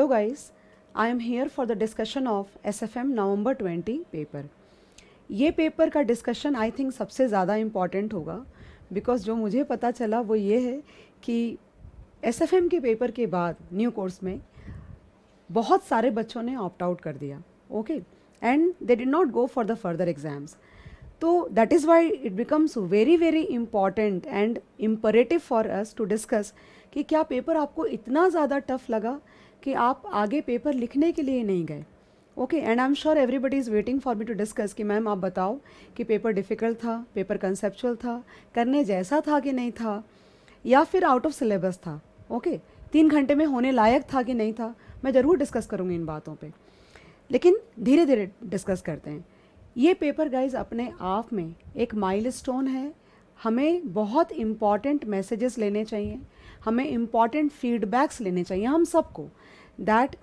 I am here for the discussion of S F M November 20 paper ये paper का discussion I think सबसे ज़्यादा important होगा because जो मुझे पता चला वो ये है कि एम के पेपर के बाद न्यू कोर्स में बहुत सारे बच्चों ने ऑप्ट आउट कर दिया okay and they did not go for the further exams तो that is why it becomes very very important and imperative for us to discuss कि क्या पेपर आपको इतना ज़्यादा टफ लगा कि आप आगे पेपर लिखने के लिए नहीं गए okay and I am sure everybody is waiting for me to discuss कि मैम आप बताओ कि पेपर डिफ़िकल्ट था पेपर कंसेप्चुअल था करने जैसा था कि नहीं था या फिर आउट ऑफ सिलेबस था ओके okay? तीन घंटे में होने लायक था कि नहीं था मैं ज़रूर डिस्कस करूँगी इन बातों पर लेकिन धीरे धीरे डिस्कस करते हैं ये पेपर गाइज अपने आप में एक माइल है हमें बहुत इम्पॉर्टेंट मैसेजेस लेने चाहिए हमें इम्पॉर्टेंट फीडबैक्स लेने चाहिए हम सबको दैट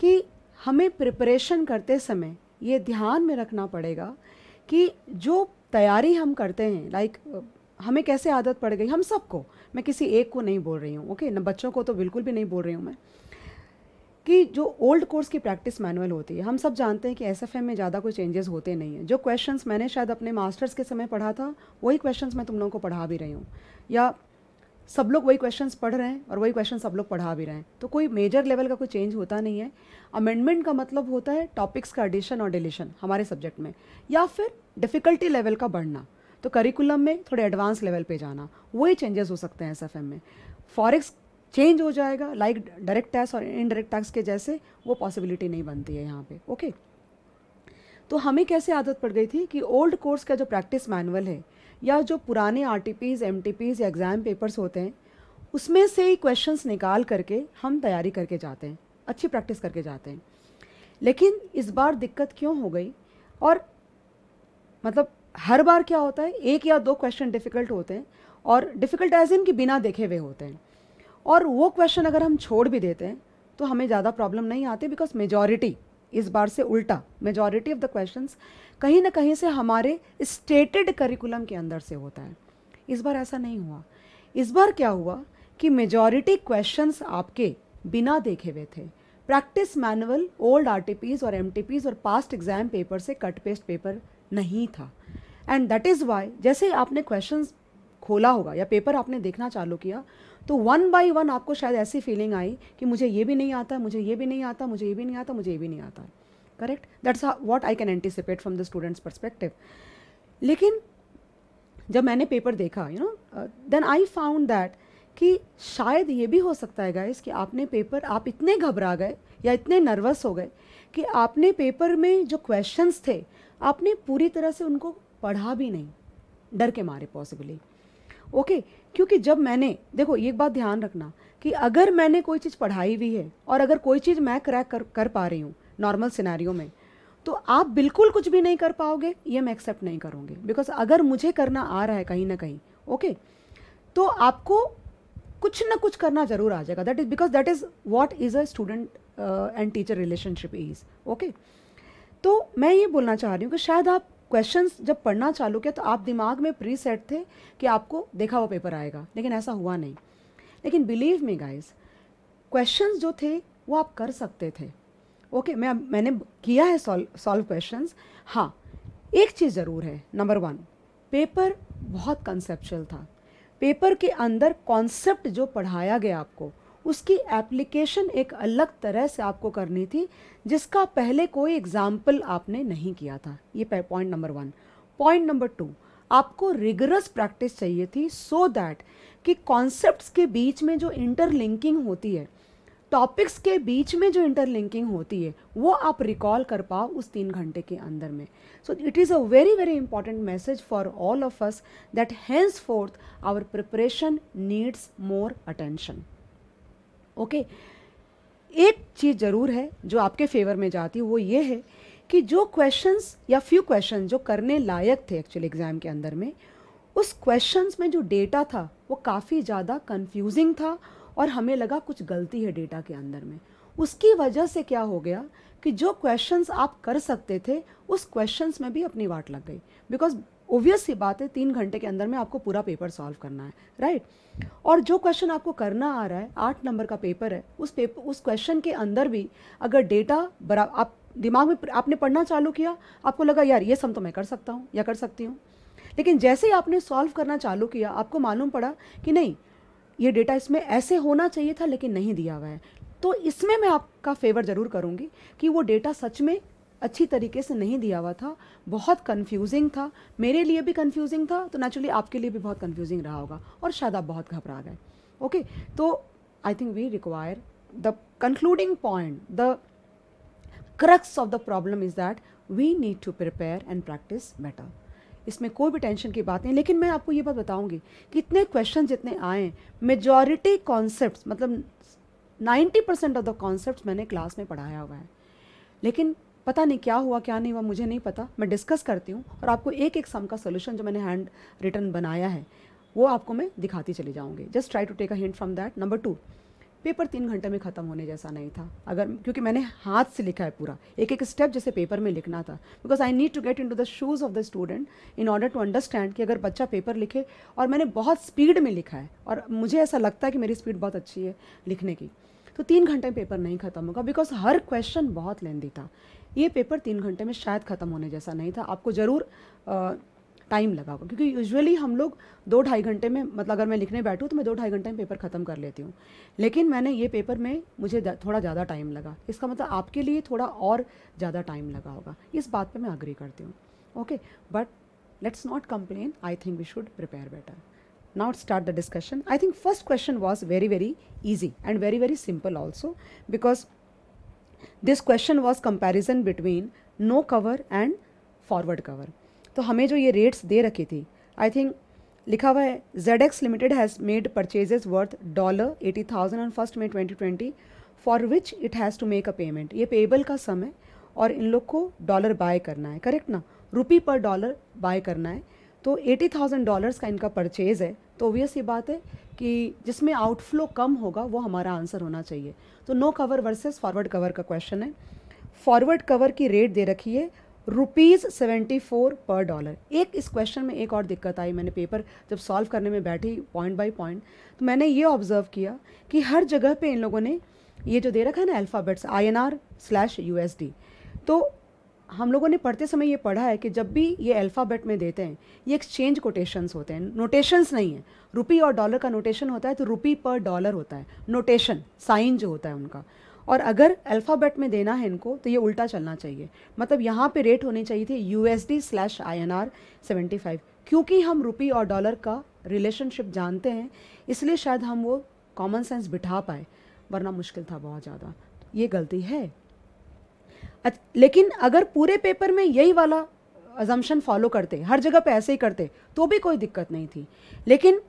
कि हमें प्रिपरेशन करते समय ये ध्यान में रखना पड़ेगा कि जो तैयारी हम करते हैं लाइक like, हमें कैसे आदत पड़ गई हम सबको मैं किसी एक को नहीं बोल रही हूँ ओके okay? बच्चों को तो बिल्कुल भी नहीं बोल रही हूँ मैं कि जो ओल्ड कोर्स की प्रैक्टिस मैनुअल होती है हम सब जानते हैं कि एस में ज़्यादा कोई चेंजेस होते नहीं हैं जो क्वेश्चंस मैंने शायद अपने मास्टर्स के समय पढ़ा था वही क्वेश्चंस मैं तुम लोगों को पढ़ा भी रही हूँ या सब लोग वही क्वेश्चंस पढ़ रहे हैं और वही क्वेश्चन सब लोग पढ़ा भी रहे हैं तो कोई मेजर लेवल का कोई चेंज होता नहीं है अमेंडमेंट का मतलब होता है टॉपिक्स का एडिशन और डिलीशन हमारे सब्जेक्ट में या फिर डिफ़िकल्टी लेवल का बढ़ना तो करिकुलम में थोड़े एडवांस लेवल पे जाना वही चेंजेस हो सकते हैं एस में फॉरेक्स चेंज हो जाएगा लाइक डायरेक्ट टैक्स और इनडायरेक्ट टैक्स के जैसे वो पॉसिबिलिटी नहीं बनती है यहाँ पे ओके तो हमें कैसे आदत पड़ गई थी कि ओल्ड कोर्स का जो प्रैक्टिस मैनुअल है या जो पुराने R T Ps M T Ps exam papers होते हैं उसमें से ही क्वेश्चंस निकाल करके हम तैयारी करके जाते हैं अच्छी प्रैक्टिस करके जाते हैं लेकिन इस बार दिक्कत क्यों हो गई और मतलब हर बार क्या होता है एक या दो क्वेश्चन डिफ़िकल्ट होते हैं और डिफ़िकल्ट एज इन कि बिना देखे हुए होते हैं और वो क्वेश्चन अगर हम छोड़ भी देते हैं तो हमें ज़्यादा प्रॉब्लम नहीं आती बिकॉज मेजॉरिटी इस बार से उल्टा मेजॉरिटी ऑफ द क्वेश्चन कहीं ना कहीं से हमारे स्टेटेड करिकुलम के अंदर से होता है इस बार ऐसा नहीं हुआ इस बार क्या हुआ कि मेजॉरिटी क्वेश्चंस आपके बिना देखे हुए थे प्रैक्टिस मैनुअल ओल्ड आर और एम और पास्ट एग्जाम पेपर से कट पेस्ट पेपर नहीं था एंड दैट इज़ वाई जैसे आपने क्वेश्चंस खोला होगा या पेपर आपने देखना चालू किया तो वन बाई वन आपको शायद ऐसी फीलिंग आई कि मुझे ये भी नहीं आता मुझे ये भी नहीं आता मुझे ये भी नहीं आता मुझे ये भी नहीं आता correct that's what I can anticipate from the student's perspective लेकिन जब मैंने पेपर देखा you know then I found that कि शायद ये भी हो सकता है गाइस कि आपने पेपर आप इतने घबरा गए या इतने नर्वस हो गए कि आपने पेपर में जो क्वेश्चंस थे आपने पूरी तरह से उनको पढ़ा भी नहीं डर के मारे पॉसिबली ओके क्योंकि जब मैंने देखो एक बात ध्यान रखना कि अगर मैंने कोई चीज़ पढ़ाई हुई है और अगर कोई चीज़ मैं क्रैक कर कर पा रही हूँ नॉर्मल सिनारियों में तो आप बिल्कुल कुछ भी नहीं कर पाओगे ये मैं एक्सेप्ट नहीं करूँगी बिकॉज अगर मुझे करना आ रहा है कहीं ना कहीं ओके तो आपको कुछ ना कुछ करना जरूर आ जाएगा that is because that is what is a student and teacher relationship is okay तो मैं ये बोलना चाह रही हूँ कि शायद आप क्वेश्चंस जब पढ़ना चालू किया तो आप दिमाग में प्री सेट थे कि आपको देखा हुआ पेपर आएगा लेकिन ऐसा हुआ नहीं लेकिन बिलीव मी गाइस क्वेश्चंस जो थे वो आप कर सकते थे ओके okay, मैं मैंने किया है सॉल्व क्वेश्चंस हाँ एक चीज़ ज़रूर है नंबर वन पेपर बहुत कंसेप्चुअल था पेपर के अंदर कॉन्सेप्ट जो पढ़ाया गया आपको उसकी एप्लीकेशन एक अलग तरह से आपको करनी थी जिसका पहले कोई एग्जाम्पल आपने नहीं किया था ये point number one point number two आपको रिगरस प्रैक्टिस चाहिए थी सो so दैट कि कॉन्सेप्ट्स के बीच में जो इंटरलिंकिंग होती है टॉपिक्स के बीच में जो इंटरलिंकिंग होती है वो आप रिकॉल कर पाओ उस तीन घंटे के अंदर में so it is a very very important message for all of us that hence fourth hour preparation needs more attention okay एक चीज़ ज़रूर है जो आपके फेवर में जाती वो ये है कि जो क्वेश्चंस या फ्यू क्वेश्चन जो करने लायक थे एक्चुअली एग्ज़ाम के अंदर में उस क्वेश्चंस में जो डेटा था वो काफ़ी ज़्यादा कंफ्यूजिंग था और हमें लगा कुछ गलती है डेटा के अंदर में उसकी वजह से क्या हो गया कि जो क्वेश्चंस आप कर सकते थे उस क्वेश्चंस में भी अपनी वाट लग गई बिकॉज ओबियस सी बात है तीन घंटे के अंदर में आपको पूरा पेपर सॉल्व करना है राइट और जो क्वेश्चन आपको करना आ रहा है आठ नंबर का पेपर है उस पेपर उस क्वेश्चन के अंदर भी अगर डेटा बराबर आप दिमाग में आपने पढ़ना चालू किया आपको लगा यार ये सम तो मैं कर सकता हूँ या कर सकती हूँ लेकिन जैसे ही आपने सॉल्व करना चालू किया आपको मालूम पड़ा कि नहीं ये डेटा इसमें ऐसे होना चाहिए था लेकिन नहीं दिया हुआ है तो इसमें मैं आपका फेवर ज़रूर करूँगी कि वो डेटा सच में अच्छी तरीके से नहीं दिया हुआ था बहुत कन्फ्यूजिंग था मेरे लिए भी कन्फ्यूजिंग था तो नेचुरली आपके लिए भी बहुत कन्फ्यूजिंग रहा होगा और शायद आप बहुत घबरा गए ओके तो I think we require the concluding point the crux of the problem is that we need to prepare and practice better इसमें कोई भी टेंशन की बात नहीं लेकिन मैं आपको ये बात बताऊंगी कि इतने क्वेश्चन जितने आए मेजॉरिटी कॉन्सेप्ट मतलब 90 परसेंट ऑफ द कॉन्सेप्ट मैंने क्लास में पढ़ाया हुआ है लेकिन पता नहीं क्या हुआ क्या नहीं हुआ मुझे नहीं पता मैं डिस्कस करती हूँ और आपको एक एक सम का सोल्यूशन जो मैंने हैंड रिटर्न बनाया है वो आपको मैं दिखाती चली जाऊँगी just try to take a hint from that number two paper तीन घंटे में ख़त्म होने जैसा नहीं था अगर क्योंकि मैंने हाथ से लिखा है पूरा एक एक स्टेप जैसे पेपर में लिखना था because I need to get into the shoes of the student in order to understand कि अगर बच्चा पेपर लिखे और मैंने बहुत स्पीड में लिखा है और मुझे ऐसा लगता है कि मेरी स्पीड बहुत अच्छी है लिखने की तो तीन घंटे में पेपर नहीं खत्म होगा बिकॉज हर क्वेश्चन बहुत लेंदी था ये पेपर तीन घंटे में शायद ख़त्म होने जैसा नहीं था आपको ज़रूर टाइम लगा होगा क्योंकि यूजुअली हम लोग दो ढाई घंटे में मतलब अगर मैं लिखने बैठूँ तो मैं दो ढाई घंटे में पेपर ख़त्म कर लेती हूँ लेकिन मैंने ये पेपर में मुझे थोड़ा ज़्यादा टाइम लगा इसका मतलब आपके लिए थोड़ा और ज़्यादा टाइम लगा होगा इस बात पर मैं अग्री करती हूँ okay but let's not complain I think we should prepare better now start the discussion i think first question was very very easy and very very simple also because this question was comparison between no cover and forward cover तो हमें जो ये rates दे रखी थी I think लिखा हुआ है Z X limited has made purchases worth dollar eighty thousand on first May twenty twenty for which it has to make a payment ये पेबल का सम है और इन लोग को डॉलर बाय करना है करेक्ट ना रुपी पर डॉलर बाय करना है तो एटी थाउजेंड डॉलर्स का इनका परचेज़ है तो ओबियस ये बात है कि जिसमें आउटफ्लो कम होगा वो हमारा आंसर होना चाहिए तो no cover versus forward cover का क्वेश्चन है फॉरवर्ड कवर की रेट दे रखी है रुपीज़ सेवेंटी फोर पर डॉलर एक इस क्वेश्चन में एक और दिक्कत आई मैंने पेपर जब सॉल्व करने में बैठी पॉइंट बाय पॉइंट तो मैंने ये ऑब्जर्व किया कि हर जगह पे इन लोगों ने ये जो दे रखा है ना alphabets I N R slash U S D तो हम लोगों ने पढ़ते समय ये पढ़ा है कि जब भी ये अल्फ़ाबेट में देते हैं ये एक्सचेंज कोटेशंस होते हैं नोटेशंस नहीं है रुपी और डॉलर का नोटेशन होता है तो रुपी पर डॉलर होता है नोटेशन साइन जो होता है उनका और अगर अल्फ़ाबेट में देना है इनको तो ये उल्टा चलना चाहिए मतलब यहाँ पे रेट होनी चाहिए थी U S D slash I N R seventy five क्योंकि हम रुपी और डॉलर का रिलेशनशिप जानते हैं इसलिए शायद हम वो कॉमन सेंस बिठा पाए वरना मुश्किल था बहुत ज़्यादा ये गलती है लेकिन अगर पूरे पेपर में यही वाला अजम्पन फॉलो करते हर जगह पे ऐसे ही करते तो भी कोई दिक्कत नहीं थी लेकिन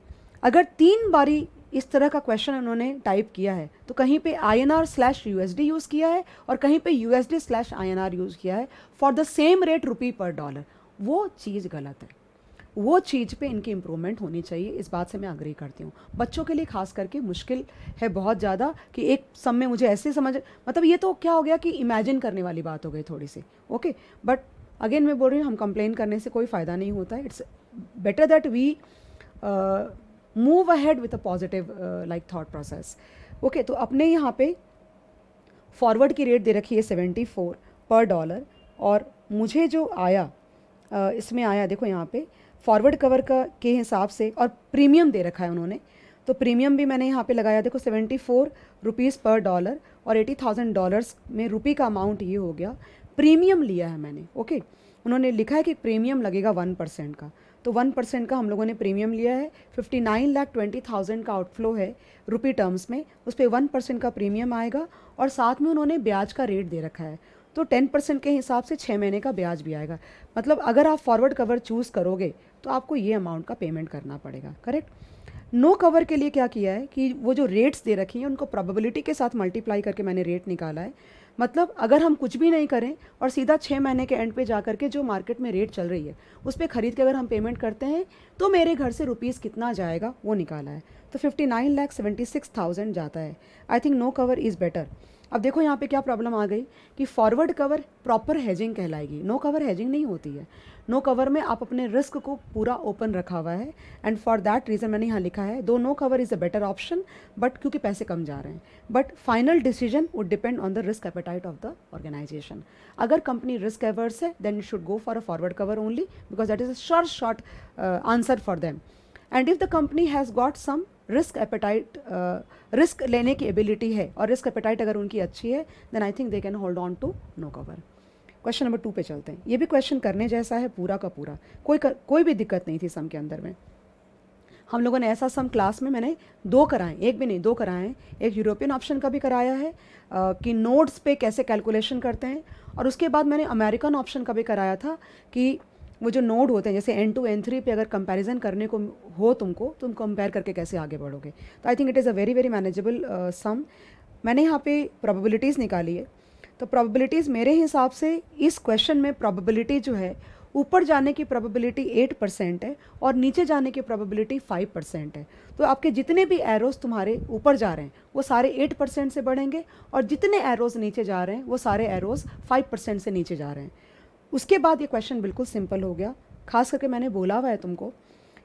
अगर तीन बारी इस तरह का क्वेश्चन उन्होंने टाइप किया है तो कहीं पे I N R slash U S D use किया है और कहीं पे U S D slash I N R use किया है for the same rate rupee पर डॉलर वो चीज़ गलत है वो चीज़ पे इनकी इम्प्रूवमेंट होनी चाहिए इस बात से मैं आग्रह करती हूँ बच्चों के लिए खास करके मुश्किल है बहुत ज़्यादा कि एक सम में मुझे ऐसे समझ मतलब ये तो क्या हो गया कि इमेजिन करने वाली बात हो गई थोड़ी सी ओके बट अगेन मैं बोल रही हूँ हम कंप्लेन करने से कोई फ़ायदा नहीं होता it's better that we move ahead with a positive like thought process okay तो अपने यहाँ पे फॉरवर्ड की रेट दे रखी है सेवेंटी फोर पर डॉलर और मुझे जो आया uh, इसमें आया देखो यहाँ पर फॉरवर्ड कवर का के हिसाब से और प्रीमियम दे रखा है उन्होंने तो प्रीमियम भी मैंने यहाँ पे लगाया देखो सेवेंटी फोर रुपीज़ पर डॉलर और एटी थाउजेंड डॉलर्स में रुपी का अमाउंट ये हो गया प्रीमियम लिया है मैंने ओके उन्होंने लिखा है कि प्रीमियम लगेगा वन परसेंट का तो वन परसेंट का हम लोगों ने प्रीमियम लिया है fifty nine lakh twenty thousand का आउटफ्लो है रुपी टर्म्स में उस पर वन परसेंट का प्रीमियम आएगा और साथ में उन्होंने ब्याज का रेट दे रखा है तो टेन परसेंट के हिसाब से छः महीने का ब्याज भी आएगा मतलब अगर आप फॉरवर्ड कवर चूज़ करोगे तो आपको ये अमाउंट का पेमेंट करना पड़ेगा करेक्ट नो कवर के लिए क्या किया है कि वो जो रेट्स दे रखी हैं उनको प्रोबेबिलिटी के साथ मल्टीप्लाई करके मैंने रेट निकाला है मतलब अगर हम कुछ भी नहीं करें और सीधा छः महीने के एंड पे जा कर के जो मार्केट में रेट चल रही है उस पर ख़रीद के अगर हम पेमेंट करते हैं तो मेरे घर से रुपीज़ कितना जाएगा वो निकाला है तो fifty nine lakh seventy six thousand जाता है I think no cover is better अब देखो यहाँ पे क्या प्रॉब्लम आ गई कि फॉरवर्ड कवर प्रॉपर हैजिंग कहलाएगी नो कवर हैजिंग नहीं होती है नो कवर में आप अपने रिस्क को पूरा ओपन रखा हुआ है एंड फॉर दैट रीज़न मैंने यहाँ लिखा है दो no cover is a better option but क्योंकि पैसे कम जा रहे हैं but final decision would depend on the risk appetite of the organization अगर कंपनी रिस्क एवर्स है then you should go for a forward cover only because that is a short short answer for them and if the company has got some risk appetite risk लेने की ability है और risk appetite अगर उनकी अच्छी है then I think they can hold on to no cover question number two पे चलते हैं ये भी क्वेश्चन करने जैसा है पूरा का पूरा कोई कर, कोई भी दिक्कत नहीं थी सम के अंदर में हम लोगों ने ऐसा सम क्लास में मैंने दो कराए एक भी नहीं दो कराए एक यूरोपियन ऑप्शन का भी कराया है आ, uh, कि नोट्स पे कैसे कैलकुलेशन करते हैं और उसके बाद मैंने अमेरिकन ऑप्शन का भी कराया था कि वो जो नोड होते हैं जैसे एन टू एन थ्री पे अगर कंपैरिजन करने को हो तुमको तुम कंपेयर करके कैसे आगे बढ़ोगे तो I think it is a very very manageable sum मैंने यहाँ पे प्रोबेबिलिटीज़ निकाली है तो प्रोबेबिलिटीज़ मेरे हिसाब से इस क्वेश्चन में प्रोबेबिलिटी जो है ऊपर जाने की प्रोबेबिलिटी एट परसेंट है और नीचे जाने की प्रोबेबिलिटी फाइव परसेंट है तो आपके जितने भी एरोज़ तुम्हारे ऊपर जा रहे हैं वो सारे एट परसेंट से बढ़ेंगे और जितने एरोज़ नीचे जा रहे हैं वो सारे एरोज़ फाइव परसेंट से नीचे जा रहे हैं उसके बाद ये क्वेश्चन बिल्कुल सिंपल हो गया खास करके मैंने बोला हुआ है तुमको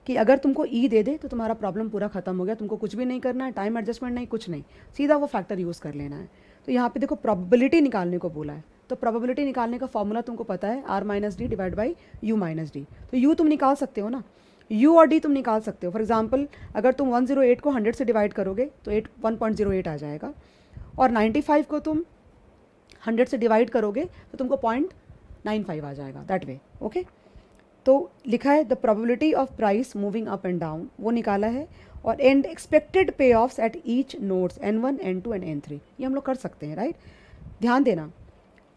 कि अगर तुमको ई e दे दे तो तुम्हारा प्रॉब्लम पूरा खत्म हो गया तुमको कुछ भी नहीं करना है टाइम एडजस्टमेंट नहीं कुछ नहीं सीधा वो फैक्टर यूज़ कर लेना है तो यहाँ पे देखो प्रॉबिलिटी निकालने को बोला है तो प्रॉबिलिटी निकालने का फॉर्मूला तुमको पता है R minus D divide by U minus D तो यू तुम निकाल सकते हो ना यू और डी तुम निकाल सकते हो फॉर एग्जाम्पल अगर तुम एट को हंड्रेड से डिवाइड करोगे तो एट एट आ जाएगा और फाइव को तुम हंड्रेड से डिवाइड करोगे तो तुमको पॉइंट नाइन फाइव आ जाएगा दैट वे ओके तो लिखा है the probability of price moving up and down वो निकाला है और and expected payoffs at each nodes N one N two and N three ये हम लोग कर सकते हैं राइट ध्यान देना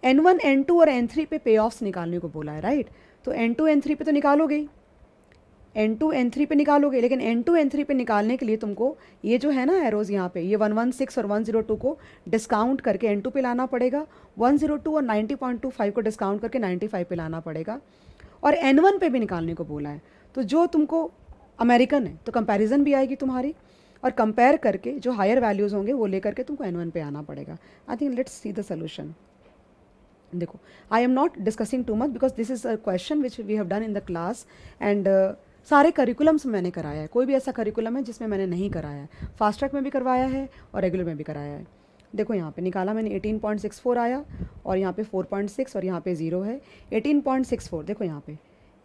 एन वन एन टू और एन थ्री पे पे ऑफ्स निकालने को बोला है राइट तो एन टू एन थ्री पे तो निकालोगे एन टू एन थ्री पर निकालोगे लेकिन एन टू एन थ्री पर निकालने के लिए तुमको ये जो है ना एरोज़ यहाँ पे ये वन वन सिक्स और वन जीरो टू को डिस्काउंट करके एन टू पे लाना पड़ेगा वन जीरो टू और नाइन्टी पॉइंट टू फाइव को डिस्काउंट करके नाइन्टी फाइव पर लाना पड़ेगा और एन वन पे भी निकालने को बोला है तो जो तुमको अमेरिकन है तो कंपेरिजन भी आएगी तुम्हारी और कंपेयर करके जो हायर वैल्यूज़ होंगे वो लेकर के तुमको एन वन पे आना पड़ेगा I think let's see the solution देखो I am not discussing too much because this is a question which we have done in the class and सारे करिकुलम्स मैंने कराया है कोई भी ऐसा करिकुलम है जिसमें मैंने नहीं कराया है फास्ट ट्रैक में भी करवाया है और रेगुलर में भी कराया है देखो यहाँ पे निकाला मैंने 18.64 आया और यहाँ पे 4.6 और यहाँ पे ज़ीरो है 18.64 देखो यहाँ पे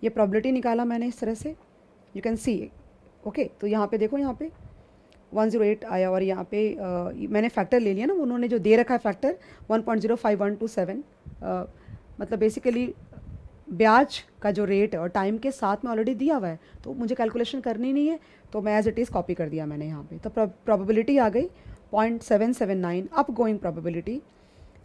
ये प्रॉब्लिटी निकाला मैंने इस तरह से यू कैन सी ओके तो यहाँ पे देखो यहाँ पे 108 आया और यहाँ पे आ, मैंने फैक्टर ले लिया ना उन्होंने जो दे रखा है फैक्टर 1.05127 मतलब बेसिकली ब्याज का जो रेट है और टाइम के साथ में ऑलरेडी दिया हुआ है तो मुझे कैलकुलेशन करनी नहीं है तो मैं एज इट इज़ कॉपी कर दिया मैंने यहाँ पे तो प्रोबेबिलिटी आ गई point seven seven nine up going probability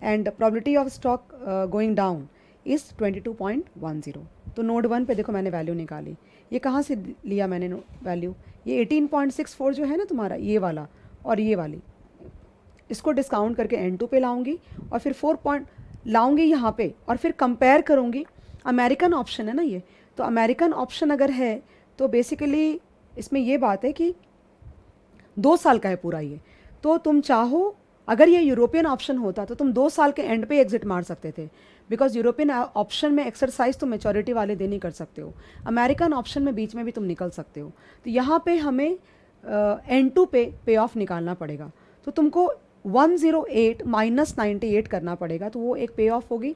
and probability of stock going down is twenty two point one zero तो नोड वन पे देखो मैंने वैल्यू निकाली ये कहाँ से लिया मैंने वैल्यू ये एटीन पॉइंट सिक्स फोर जो है ना तुम्हारा ये वाला और ये वाली इसको डिस्काउंट करके एन टू पे लाऊंगी और फिर फोर पॉइंट लाऊंगी यहाँ पे और फिर कंपेयर करूँगी अमेरिकन ऑप्शन है ना ये तो अमेरिकन ऑप्शन अगर है तो बेसिकली इसमें ये बात है कि दो साल का है पूरा ये तो तुम चाहो अगर ये यूरोपियन ऑप्शन होता तो तुम दो साल के एंड पे एग्जिट मार सकते थे बिकॉज यूरोपियन ऑप्शन में एक्सरसाइज तुम मेचोरिटी वाले दे नहीं कर सकते हो अमेरिकन ऑप्शन में बीच में भी तुम निकल सकते हो तो यहाँ पे हमें एन टू पे पे ऑफ निकालना पड़ेगा तो तुमको 108 माइनस एट करना पड़ेगा तो वो एक पे ऑफ होगी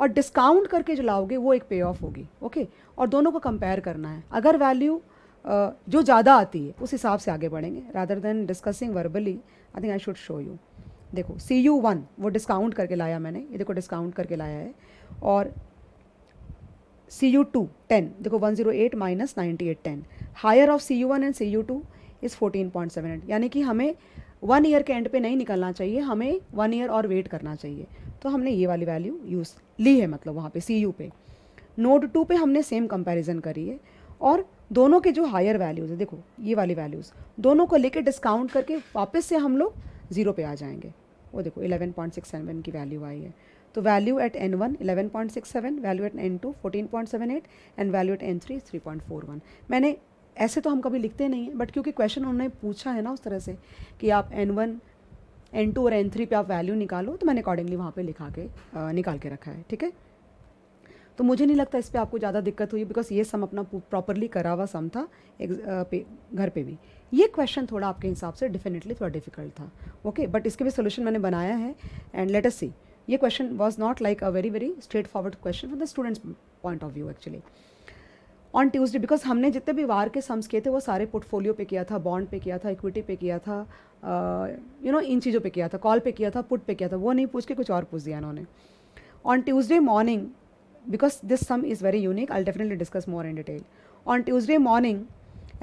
और डिस्काउंट करके जो लाओगे वो एक पे ऑफ होगी ओके और दोनों को कंपेयर करना है अगर वैल्यू जो ज़्यादा आती है उस हिसाब से आगे बढ़ेंगे rather than discussing verbally I think I should show you देखो सी यू वन वो डिस्काउंट करके लाया मैंने ये देखो डिस्काउंट करके लाया है और सी यू टू टेन देखो one zero eight minus ninety eight ten higher of C U one and C U two is fourteen point seven eight यानी कि हमें वन ईयर के एंड पे नहीं निकलना चाहिए हमें वन ईयर और वेट करना चाहिए तो हमने ये वाली वैल्यू यूज़ ली है मतलब वहाँ पे सी यू पे नोड टू पे हमने सेम कंपैरिजन करी है और दोनों के जो हायर वैल्यूज़ है देखो ये वाली वैल्यूज़ दोनों को लेके डिस्काउंट करके वापस से हम लोग ज़ीरो पे आ जाएंगे वो देखो सेवन की वैल्यू आई है तो value at N one eleven point six seven value at N two fourteen point seven eight and value at N three three point four one मैंने ऐसे तो हम कभी लिखते नहीं हैं बट क्योंकि क्वेश्चन उन्होंने पूछा है ना उस तरह से कि आप एन वन एन टू और एन थ्री पर आप वैल्यू निकालो तो मैंने अकॉर्डिंगली वहाँ पर लिखा के आ, निकाल के रखा है ठीक है तो मुझे नहीं लगता इस पर आपको ज़्यादा दिक्कत हुई बिकॉज ये सम अपना प्रॉपरली करा हुआ सम था एक, आ, पे, घर पे भी ये क्वेश्चन थोड़ा आपके हिसाब से डेफिनेटली थोड़ा डिफिकल्ट था ओके बट इसके भी सोल्यूशन मैंने बनाया है एंड लेट अस सी ये question was not like a very very straightforward question from the students point of view actually on Tuesday because हमने जितने भी वार के सम्स किए थे वो सारे पोर्टफोलियो पे किया था बॉन्ड पे किया था इक्विटी पे किया था यू uh, नो इन चीज़ों पे किया था कॉल पे किया था पुट पे किया था वो नहीं पूछ के कुछ और पूछ दिया उन्होंने on Tuesday morning because this sum is very unique I definitely discuss more in detail on Tuesday morning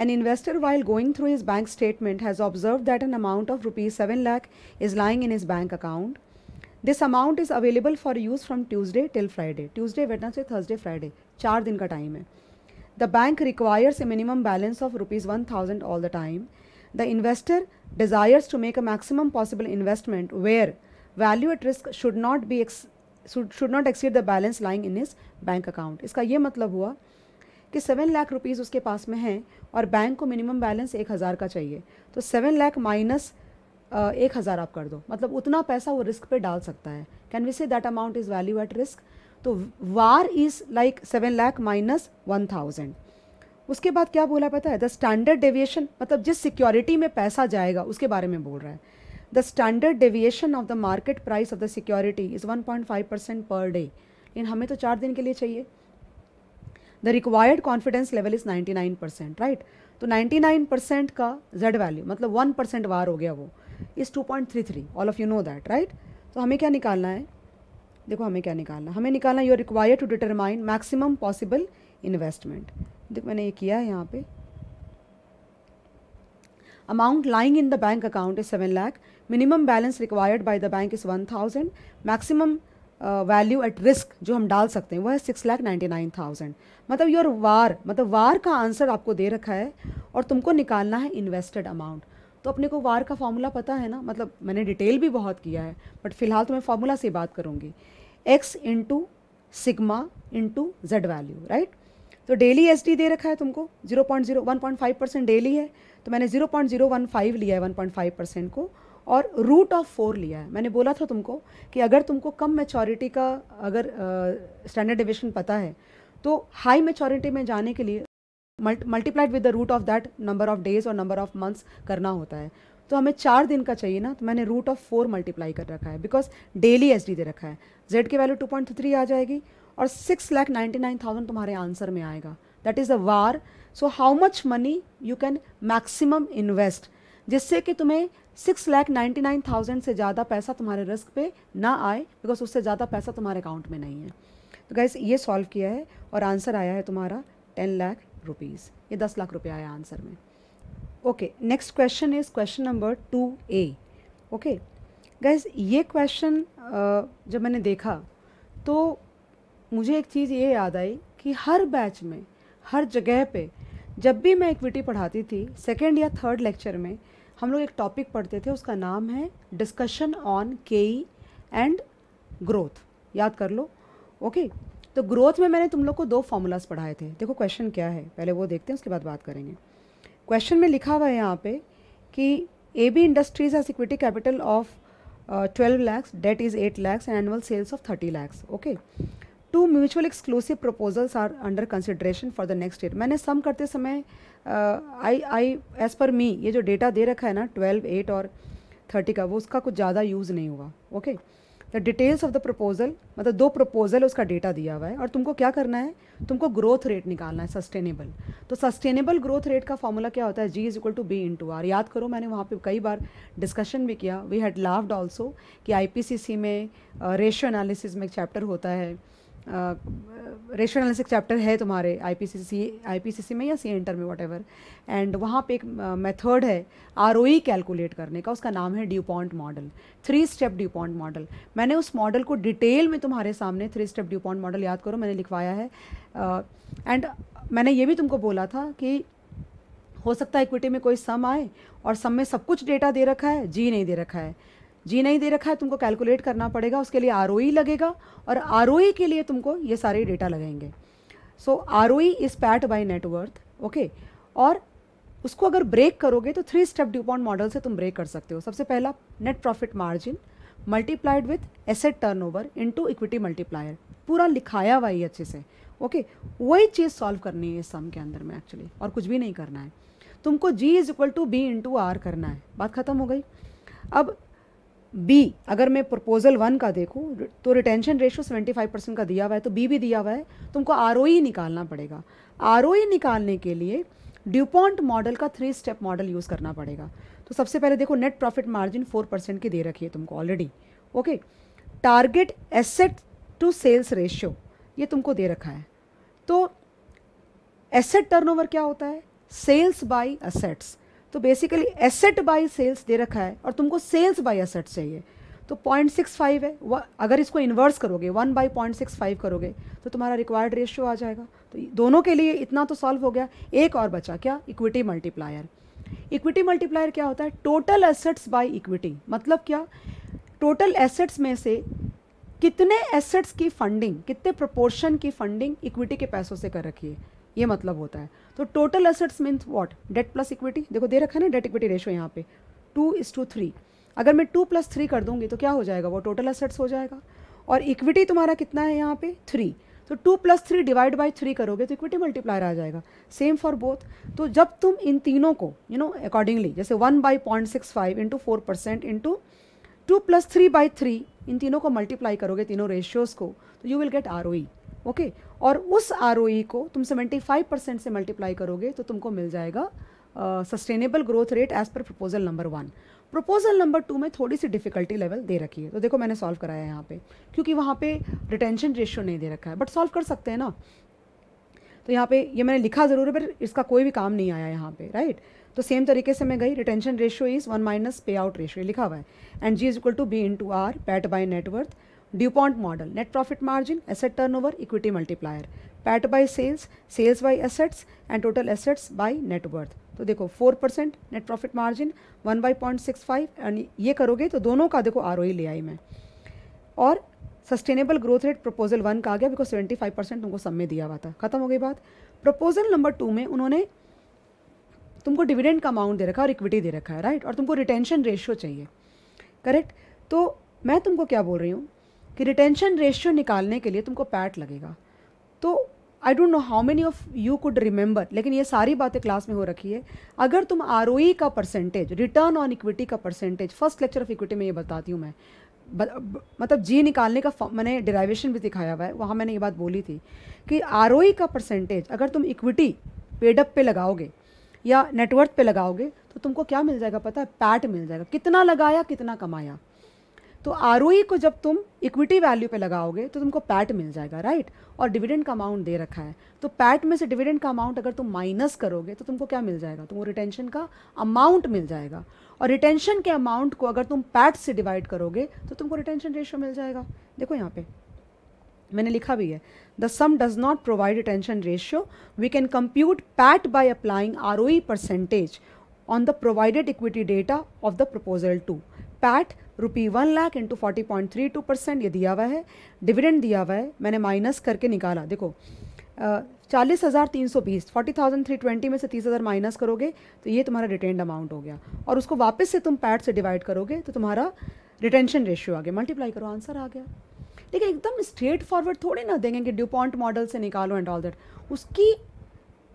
an investor while going through is bank statement has observe that an amount of rupees seven lakh is lying in is bank account this amount is available for use from Tuesday till Friday Tuesday Wednesday से Thursday Friday चार दिन का time है The bank requires a minimum balance of rupees 1000 all the time. The investor desires to make a maximum possible investment where value at risk should not be ex- should, should not exceed the balance lying in his bank account. इसका ये मतलब हुआ कि seven lakh rupees उसके पास में हैं और bank को मिनिमम बैलेंस एक हज़ार का चाहिए तो सेवन लाख माइनस एक हज़ार आप कर दो मतलब उतना पैसा वो रिस्क पे डाल सकता है can we say that amount is value at risk तो VaR is like seven lakh minus one thousand उसके बाद क्या बोला पता है द स्टैंडर्ड डेविएशन मतलब जिस सिक्योरिटी में पैसा जाएगा उसके बारे में बोल रहा है the standard deviation of the market price of the security is one point five percent per day लेकिन हमें तो चार दिन के लिए चाहिए the required confidence level is ninety nine percent right तो नाइन्टी नाइन परसेंट का जेड वैल्यू मतलब वन परसेंट वार हो गया वो is two point three three all of you know that right तो हमें क्या निकालना है देखो हमें क्या निकालना हमें निकालना you require to determine maximum possible investment देखो मैंने ये किया है यहाँ पे amount lying in the bank account is seven lakh minimum balance required by the bank is one thousand maximum value at risk जो हम डाल सकते हैं वह है six lakh ninety nine thousand मतलब योर वार मतलब वार का आंसर आपको दे रखा है और तुमको निकालना है इन्वेस्टेड अमाउंट तो अपने को वार का फॉर्मूला पता है ना मतलब मैंने डिटेल भी बहुत किया है बट फिलहाल तो मैं फॉर्मूला से बात करूँगी X into sigma into Z value right तो डेली एस दे रखा है तुमको zero point zero one point five percent daily है तो मैंने zero point zero one five लिया है वन पॉइंट फाइव परसेंट को और रूट ऑफ फोर लिया है मैंने बोला था तुमको कि अगर तुमको कम मेचोरिटी का अगर स्टैंडर्ड uh, डिविशन पता है तो हाई मेचोरिटी में जाने के लिए multiplied with the root of that number of days और नंबर ऑफ मंथ्स करना होता है तो हमें चार दिन का चाहिए ना तो मैंने रूट ऑफ फोर मल्टीप्लाई कर रखा है बिकॉज डेली एस दे रखा है जेड की वैल्यू टू पॉइंट थ्री आ जाएगी और six lakh ninety nine thousand तुम्हारे आंसर में आएगा that is a VaR so how much money you can maximum invest जिससे कि तुम्हें six lakh ninety nine thousand से ज़्यादा पैसा तुम्हारे रिस्क पे ना आए बिकॉज उससे ज़्यादा पैसा तुम्हारे अकाउंट में नहीं है तो गैस ये सॉल्व किया है और आंसर आया है तुम्हारा टेन लाख रुपीज़ ये दस लाख रुपये आया आंसर में okay next question is question number two A okay guess ये क्वेश्चन जब मैंने देखा तो मुझे एक चीज़ ये याद आई कि हर बैच में हर जगह पे जब भी मैं इक्विटी पढ़ाती थी सेकेंड या थर्ड लेक्चर में हम लोग एक टॉपिक पढ़ते थे उसका नाम है discussion on K and growth याद कर लो ओके तो ग्रोथ में मैंने तुम लोग को दो फॉर्मूलाज पढ़ाए थे देखो क्वेश्चन क्या है पहले वो देखते हैं उसके बाद बात करेंगे क्वेश्चन में लिखा हुआ है यहाँ पे कि A B industries has equity capital of twelve lakhs debt is eight lakhs and annual sales of thirty lakhs okay two mutual exclusive proposals are under consideration for the next year मैंने सम करते समय आई आई एज़ पर मी ये जो data दे रखा है ना twelve eight और thirty का वो उसका कुछ ज़्यादा यूज़ नहीं हुआ okay okay? The details of the proposal मतलब दो प्रपोजल उसका डेटा दिया हुआ है और तुमको क्या करना है तुमको ग्रोथ रेट निकालना है सस्टेनेबल तो सस्टेनेबल ग्रोथ रेट का फॉर्मूला क्या होता है G is equal to B into R याद करो मैंने वहाँ पे कई बार डिस्कशन भी किया वी हैड लाव्ड ऑल्सो कि आईपीसीसी में रेशो uh, एनालिसिस में एक चैप्टर होता है रेशन एनालिसिस चैप्टर है तुम्हारे आईपीसीसी आईपीसीसी में या सी इंटर में वट एवर एंड वहाँ पे एक मेथड है आर कैलकुलेट e करने का उसका नाम है DuPont model three step DuPont model मैंने उस मॉडल को डिटेल में तुम्हारे सामने थ्री स्टेप ड्यूपॉन्ट मॉडल याद करो मैंने लिखवाया है एंड uh, मैंने ये भी तुमको बोला था कि हो सकता है इक्विटी में कोई सम आए और सम में सब कुछ डेटा दे रखा है जी नहीं दे रखा है जी नहीं दे रखा है तुमको कैलकुलेट करना पड़ेगा उसके लिए आर e लगेगा और आर e के लिए तुमको ये सारे डेटा लगेंगे so R O is PAT by net worth okay और उसको अगर ब्रेक करोगे तो थ्री स्टेप ड्यूपॉन्ट मॉडल से तुम ब्रेक कर सकते हो सबसे पहला net profit margin multiplied with asset turnover into equity multiplier पूरा लिखाया हुआ ही अच्छे से ओके okay? वही चीज़ सॉल्व करनी है इस सम के अंदर में एक्चुअली और कुछ भी नहीं करना है तुमको G is equal to B into R करना है बात खत्म हो गई अब बी अगर मैं प्रपोजल वन का देखूँ तो रिटेंशन रेशो 75 परसेंट का दिया हुआ है तो बी भी दिया हुआ है तुमको तो आर e निकालना पड़ेगा आर e निकालने के लिए ड्यूपॉन्ट मॉडल का थ्री स्टेप मॉडल यूज़ करना पड़ेगा तो सबसे पहले देखो net profit margin four percent की दे रखी है तुमको already okay target asset to sales ratio ये तुमको दे रखा है तो एसेट टर्नओवर क्या होता है सेल्स बाय असेट्स तो बेसिकली एसेट बाई सेल्स दे रखा है और तुमको सेल्स बाई एसेट चाहिए तो पॉइंट सिक्स फाइव है अगर इसको इन्वर्स करोगे one by point six five करोगे तो तुम्हारा रिक्वायर्ड रेशियो आ जाएगा तो दोनों के लिए इतना तो सॉल्व हो गया एक और बचा क्या इक्विटी मल्टीप्लायर इक्विटी मल्टीप्लायर क्या होता है टोटल एसेट्स बाय इक्विटी मतलब क्या टोटल एसेट्स में से कितने एसेट्स की फंडिंग कितने प्रपोर्शन की फंडिंग इक्विटी के पैसों से कर रखी है ये मतलब होता है तो total assets means what debt plus equity देखो दे रखा है ना डेट इक्विटी रेशो यहाँ पे टू इज टू थ्री अगर मैं टू प्लस थ्री कर दूंगी तो क्या हो जाएगा वो टोटल असेट्स हो जाएगा और इक्विटी तुम्हारा कितना है यहाँ पे थ्री तो two plus three divide by three करोगे तो इक्विटी मल्टीप्लायर आ जाएगा सेम फॉर बोथ तो जब तुम इन तीनों को यू नो अकॉर्डिंगली जैसे one by point six five into four percent into two plus three by three इन तीनों को मल्टीप्लाई करोगे तीनों रेशियोज़ को तो you will get R okay और उस आर को तुम 75 परसेंट से मल्टीप्लाई करोगे तो तुमको मिल जाएगा sustainable growth rate as per proposal number one proposal number two में थोड़ी सी डिफिकल्टी लेवल दे रखी है तो देखो मैंने सॉल्व कराया है यहाँ पे क्योंकि वहाँ पे रिटेंशन रेशियो नहीं दे रखा है बट सॉल्व कर सकते हैं ना तो यहाँ पे ये मैंने लिखा ज़रूर है पर इसका कोई भी काम नहीं आया यहाँ पे राइट तो सेम तरीके से मैं गई retention ratio is one minus payout ratio लिखा हुआ है and G is equal to B into R PAT by net worth DuPont model net profit margin asset turnover equity multiplier PAT sales, sales sales by assets and total assets net net worth तो देखो four percent net profit margin one by point six five and ये करोगे तो दोनों का देखो are e ले आई मैं और sustainable growth rate proposal one का आ गया बिकॉज सेवेंटी फाइव परसेंट तुमको सब में दिया हुआ था खत्म हो गई बात प्रपोजल नंबर टू में उन्होंने तुमको डिविडेंड का अमाउंट दे रखा है और इक्विटी दे रखा है राइट और तुमको रिटेंशन रेशियो चाहिए करेक्ट तो मैं तुमको क्या बोल रही हूँ कि रिटेंशन रेशियो निकालने के लिए तुमको पैट लगेगा तो I don't know how many of you could remember लेकिन ये सारी बातें क्लास में हो रखी है अगर तुम आर e का परसेंटेज रिटर्न ऑन इक्विटी का percentage first lecture of equity में ये बताती हूँ मैं ब, ब, मतलब जी निकालने का मैंने डिराइवेशन भी दिखाया हुआ है वहाँ मैंने ये बात बोली थी कि आर e का परसेंटेज अगर तुम इक्विटी पेडअप पे लगाओगे या नेटवर्थ पे लगाओगे तो तुमको क्या मिल जाएगा पता है पैट मिल जाएगा कितना लगाया कितना कमाया तो आर को जब तुम इक्विटी वैल्यू पे लगाओगे तो तुमको पैट मिल जाएगा राइट और डिविडेंड का अमाउंट दे रखा है तो पैट में से डिविडेंड का अमाउंट अगर तुम माइनस करोगे तो तुमको क्या मिल जाएगा तुमको रिटेंशन का अमाउंट मिल जाएगा और रिटेंशन के अमाउंट को अगर तुम पैट से डिवाइड करोगे तो तुमको रिटेंशन रेशियो मिल जाएगा देखो यहाँ पे मैंने लिखा भी है the sum does not provide retention ratio we can compute PAT by applying R percentage on the provided equity data of the proposal two PAT rupee one lakh into forty point three two percent ये दिया हुआ है dividend दिया हुआ है मैंने minus करके निकाला देखो चालीस हज़ार तीन सौ बीस फोर्टी थाउजेंड थ्री ट्वेंटी में से तीस हज़ार माइनस करोगे तो ये तुम्हारा रिटेन्ड अमाउंट हो गया और उसको वापस से तुम पैट से डिवाइड करोगे तो तुम्हारा रिटेंशन रेशियो आ गया मल्टीप्लाई करो आंसर आ गया लेकिन एकदम स्ट्रेट फॉरवर्ड थोड़े ना देंगे कि पॉइंट मॉडल से निकालो एंड ऑल दैट उसकी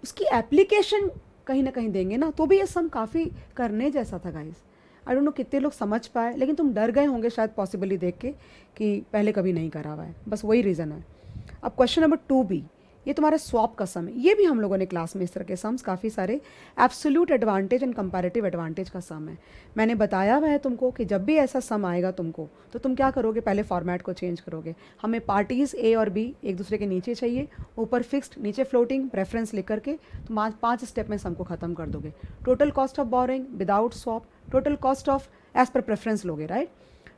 उसकी एप्लीकेशन कहीं ना कहीं देंगे ना तो भी ये सम काफ़ी करने जैसा था गाइज़ आई डोंट नो कितने लोग समझ पाए लेकिन तुम डर गए होंगे शायद पॉसिबली देख के कि पहले कभी नहीं करा हुआ है बस वही रीज़न है अब क्वेश्चन नंबर टू बी ये तुम्हारा स्वाप का सम है ये भी हम लोगों ने क्लास में इस तरह के सम्स काफ़ी सारे absolute advantage and comparative advantage का सम है मैंने बताया हुआ है तुमको कि जब भी ऐसा सम आएगा तुमको तो तुम क्या करोगे पहले फॉर्मेट को चेंज करोगे हमें पार्टीज़ ए और बी एक दूसरे के नीचे चाहिए ऊपर फिक्स्ड नीचे फ्लोटिंग प्रेफरेंस लिख करके तुम आज पाँच स्टेप में सम को ख़त्म कर दोगे total cost of borrowing without swap total cost of as per preference लोगे right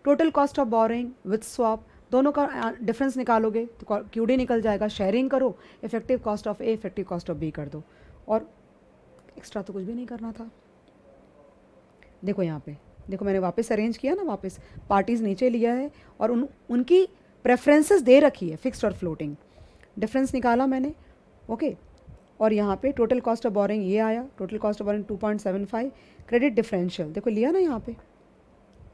total cost of borrowing with swap दोनों का डिफरेंस निकालोगे तो क्यू डी निकल जाएगा शेयरिंग करो effective cost of A effective cost of B कर दो और एक्स्ट्रा तो कुछ भी नहीं करना था देखो यहाँ पे देखो मैंने वापस अरेंज किया ना वापस पार्टीज़ नीचे लिया है और उन उनकी प्रेफरेंसेस दे रखी है फिक्स्ड और फ्लोटिंग डिफरेंस निकाला मैंने ओके okay. और यहाँ पे टोटल कॉस्ट ऑफ बोरिंग ये आया total cost of borrowing 2.75 credit differential देखो लिया ना यहाँ पे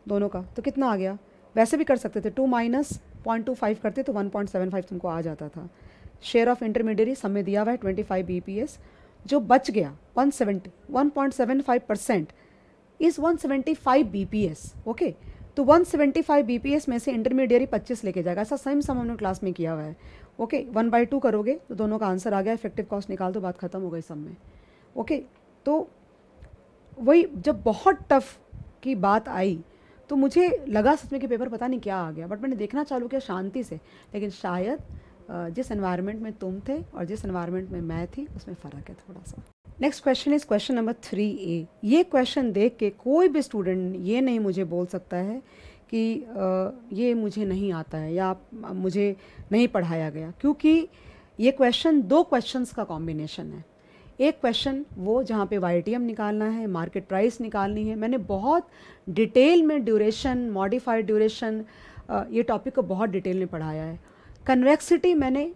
दोनों का तो कितना आ गया वैसे भी कर सकते थे two minus point two five करते तो वन पॉइंट सेवन फाइव तुमको आ जाता था शेयर ऑफ इंटरमीडियरी सब में दिया हुआ है twenty five B P S जो बच गया one seventy one point seven five percent is one seventy five B P S okay तो 175 एस में से इंटरमीडियरी 25 लेके जाएगा ऐसा सेम सम हमने क्लास में किया हुआ है ओके वन बाई टू करोगे तो दोनों का आंसर आ गया इफेक्टिव कॉस्ट निकाल दो बात ख़त्म हो गई सब में ओके तो वही जब बहुत टफ की बात आई तो मुझे लगा सच में कि पेपर पता नहीं क्या आ गया बट मैंने देखना चालू किया शांति से लेकिन शायद जिस एनवायरनमेंट में तुम थे और जिस एनवायरनमेंट में मैं थी उसमें फ़र्क है थोड़ा सा next question is question number three A ये क्वेश्चन देख के कोई भी स्टूडेंट ये नहीं मुझे बोल सकता है कि ये मुझे नहीं आता है या मुझे नहीं पढ़ाया गया क्योंकि ये क्वेश्चन दो क्वेश्चंस का कॉम्बिनेशन है एक क्वेश्चन वो जहाँ पे वाई निकालना है मार्केट प्राइस निकालनी है मैंने बहुत डिटेल में ड्यूरेशन मॉडिफाइड ड्यूरेशन ये टॉपिक को बहुत डिटेल में पढ़ाया है कन्वेक्सिटी मैंने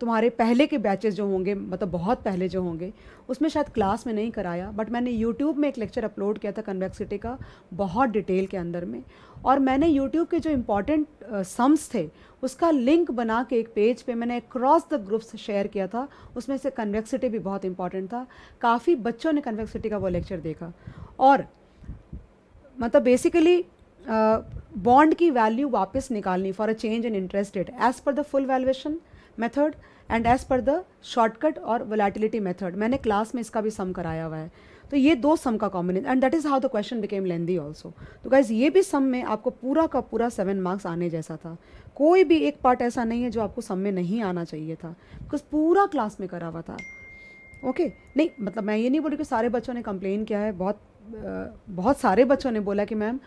तुम्हारे पहले के बैचेस जो होंगे मतलब बहुत पहले जो होंगे उसमें शायद क्लास में नहीं कराया बट मैंने यूट्यूब में एक लेक्चर अपलोड किया था कन्वेक्सिटी का बहुत डिटेल के अंदर में और मैंने यूट्यूब के जो इम्पॉर्टेंट सम्स थे उसका लिंक बना के एक पेज पे मैंने क्रॉस द ग्रुप्स शेयर किया था उसमें से कन्वेक्सिटी भी बहुत इंपॉर्टेंट था काफ़ी बच्चों ने कन्वेक्सिटी का वो लेक्चर देखा और मतलब बेसिकली बॉन्ड की वैल्यू वापस निकालनी for a change in interest rate as per the full valuation method and as per the shortcut और वलाटिलिटी मेथड मैंने क्लास में इसका भी सम कराया हुआ है तो ये दो सम का combination and that is how the question became lengthy also तो गाइज ये भी सम में आपको पूरा का पूरा सेवन मार्क्स आने जैसा था कोई भी एक पार्ट ऐसा नहीं है जो आपको सम में नहीं आना चाहिए था बिकॉज पूरा क्लास में करा हुआ था ओके okay. नहीं मतलब मैं ये नहीं बोली कि सारे बच्चों ने कंप्लेन किया है बहुत बहुत सारे बच्चों ने बोला कि मैम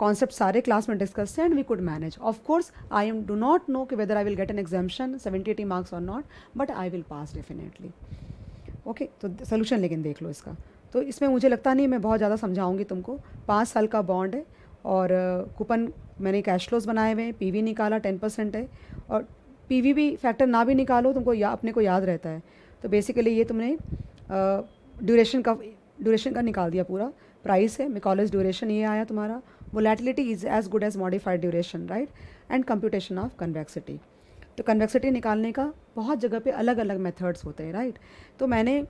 कॉन्सेप्ट सारे क्लास में discuss and we could manage of course I am do not know कि whether I will get an examination seventy eighty marks और not but I will pass definitely okay तो solution लेकिन देख लो इसका तो इसमें मुझे लगता नहीं मैं बहुत ज़्यादा समझाऊंगी तुमको पाँच साल का बॉन्ड है और कूपन uh, मैंने कैश फ्लोज बनाए हुए हैं वी निकाला टेन परसेंट है और वी भी फैक्टर ना भी निकालो तुमको या अपने को याद रहता है तो बेसिकली ये तुमने ड्यूरेशन uh, का ड्यूरेशन का निकाल दिया पूरा प्राइस है मैं कॉलेज ड्यूरेशन ये आया तुम्हारा volatility is as good as modified duration right and computation of convexity तो कन्वेक्सिटी निकालने का बहुत जगह पे अलग अलग मेथड्स होते हैं राइट तो मैंने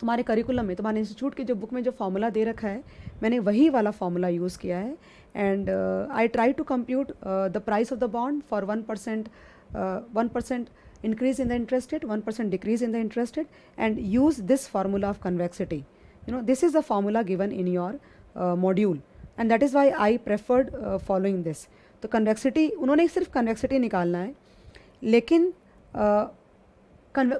तुम्हारे करिकुलम में तुम्हारे इंस्टीट्यूट की जो बुक में जो फार्मूला दे रखा है मैंने वही वाला फार्मूला यूज़ किया है and I try to compute the price of the bond for one percent one percent increase in the interest one percent decrease in the interest and use this formula of convexity you know this is the formula given in in module and that is why I preferred following this तो convexity उन्होंने सिर्फ convexity निकालना है लेकिन uh,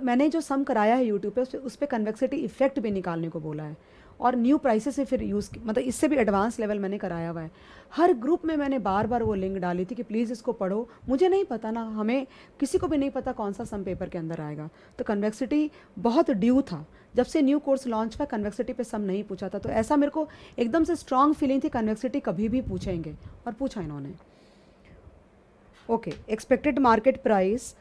मैंने जो सम कराया है यूट्यूब पे उस पर कन्वेक्सिटी इफेक्ट भी निकालने को बोला है और न्यू प्राइसेस से फिर यूज़ मतलब इससे भी एडवांस लेवल मैंने कराया हुआ है हर ग्रुप में मैंने बार बार वो लिंक डाली थी कि प्लीज़ इसको पढ़ो मुझे नहीं पता ना हमें किसी को भी नहीं पता कौन सा सम पेपर के अंदर आएगा तो कन्वेक्सिटी बहुत ड्यू था जब से न्यू कोर्स लॉन्च हुआ कन्वेक्सिटी पे सम नहीं पूछा था तो ऐसा मेरे को एकदम से स्ट्रांग फीलिंग थी कन्वेक्सिटी कभी भी पूछेंगे और पूछा इन्होंने okay expected market price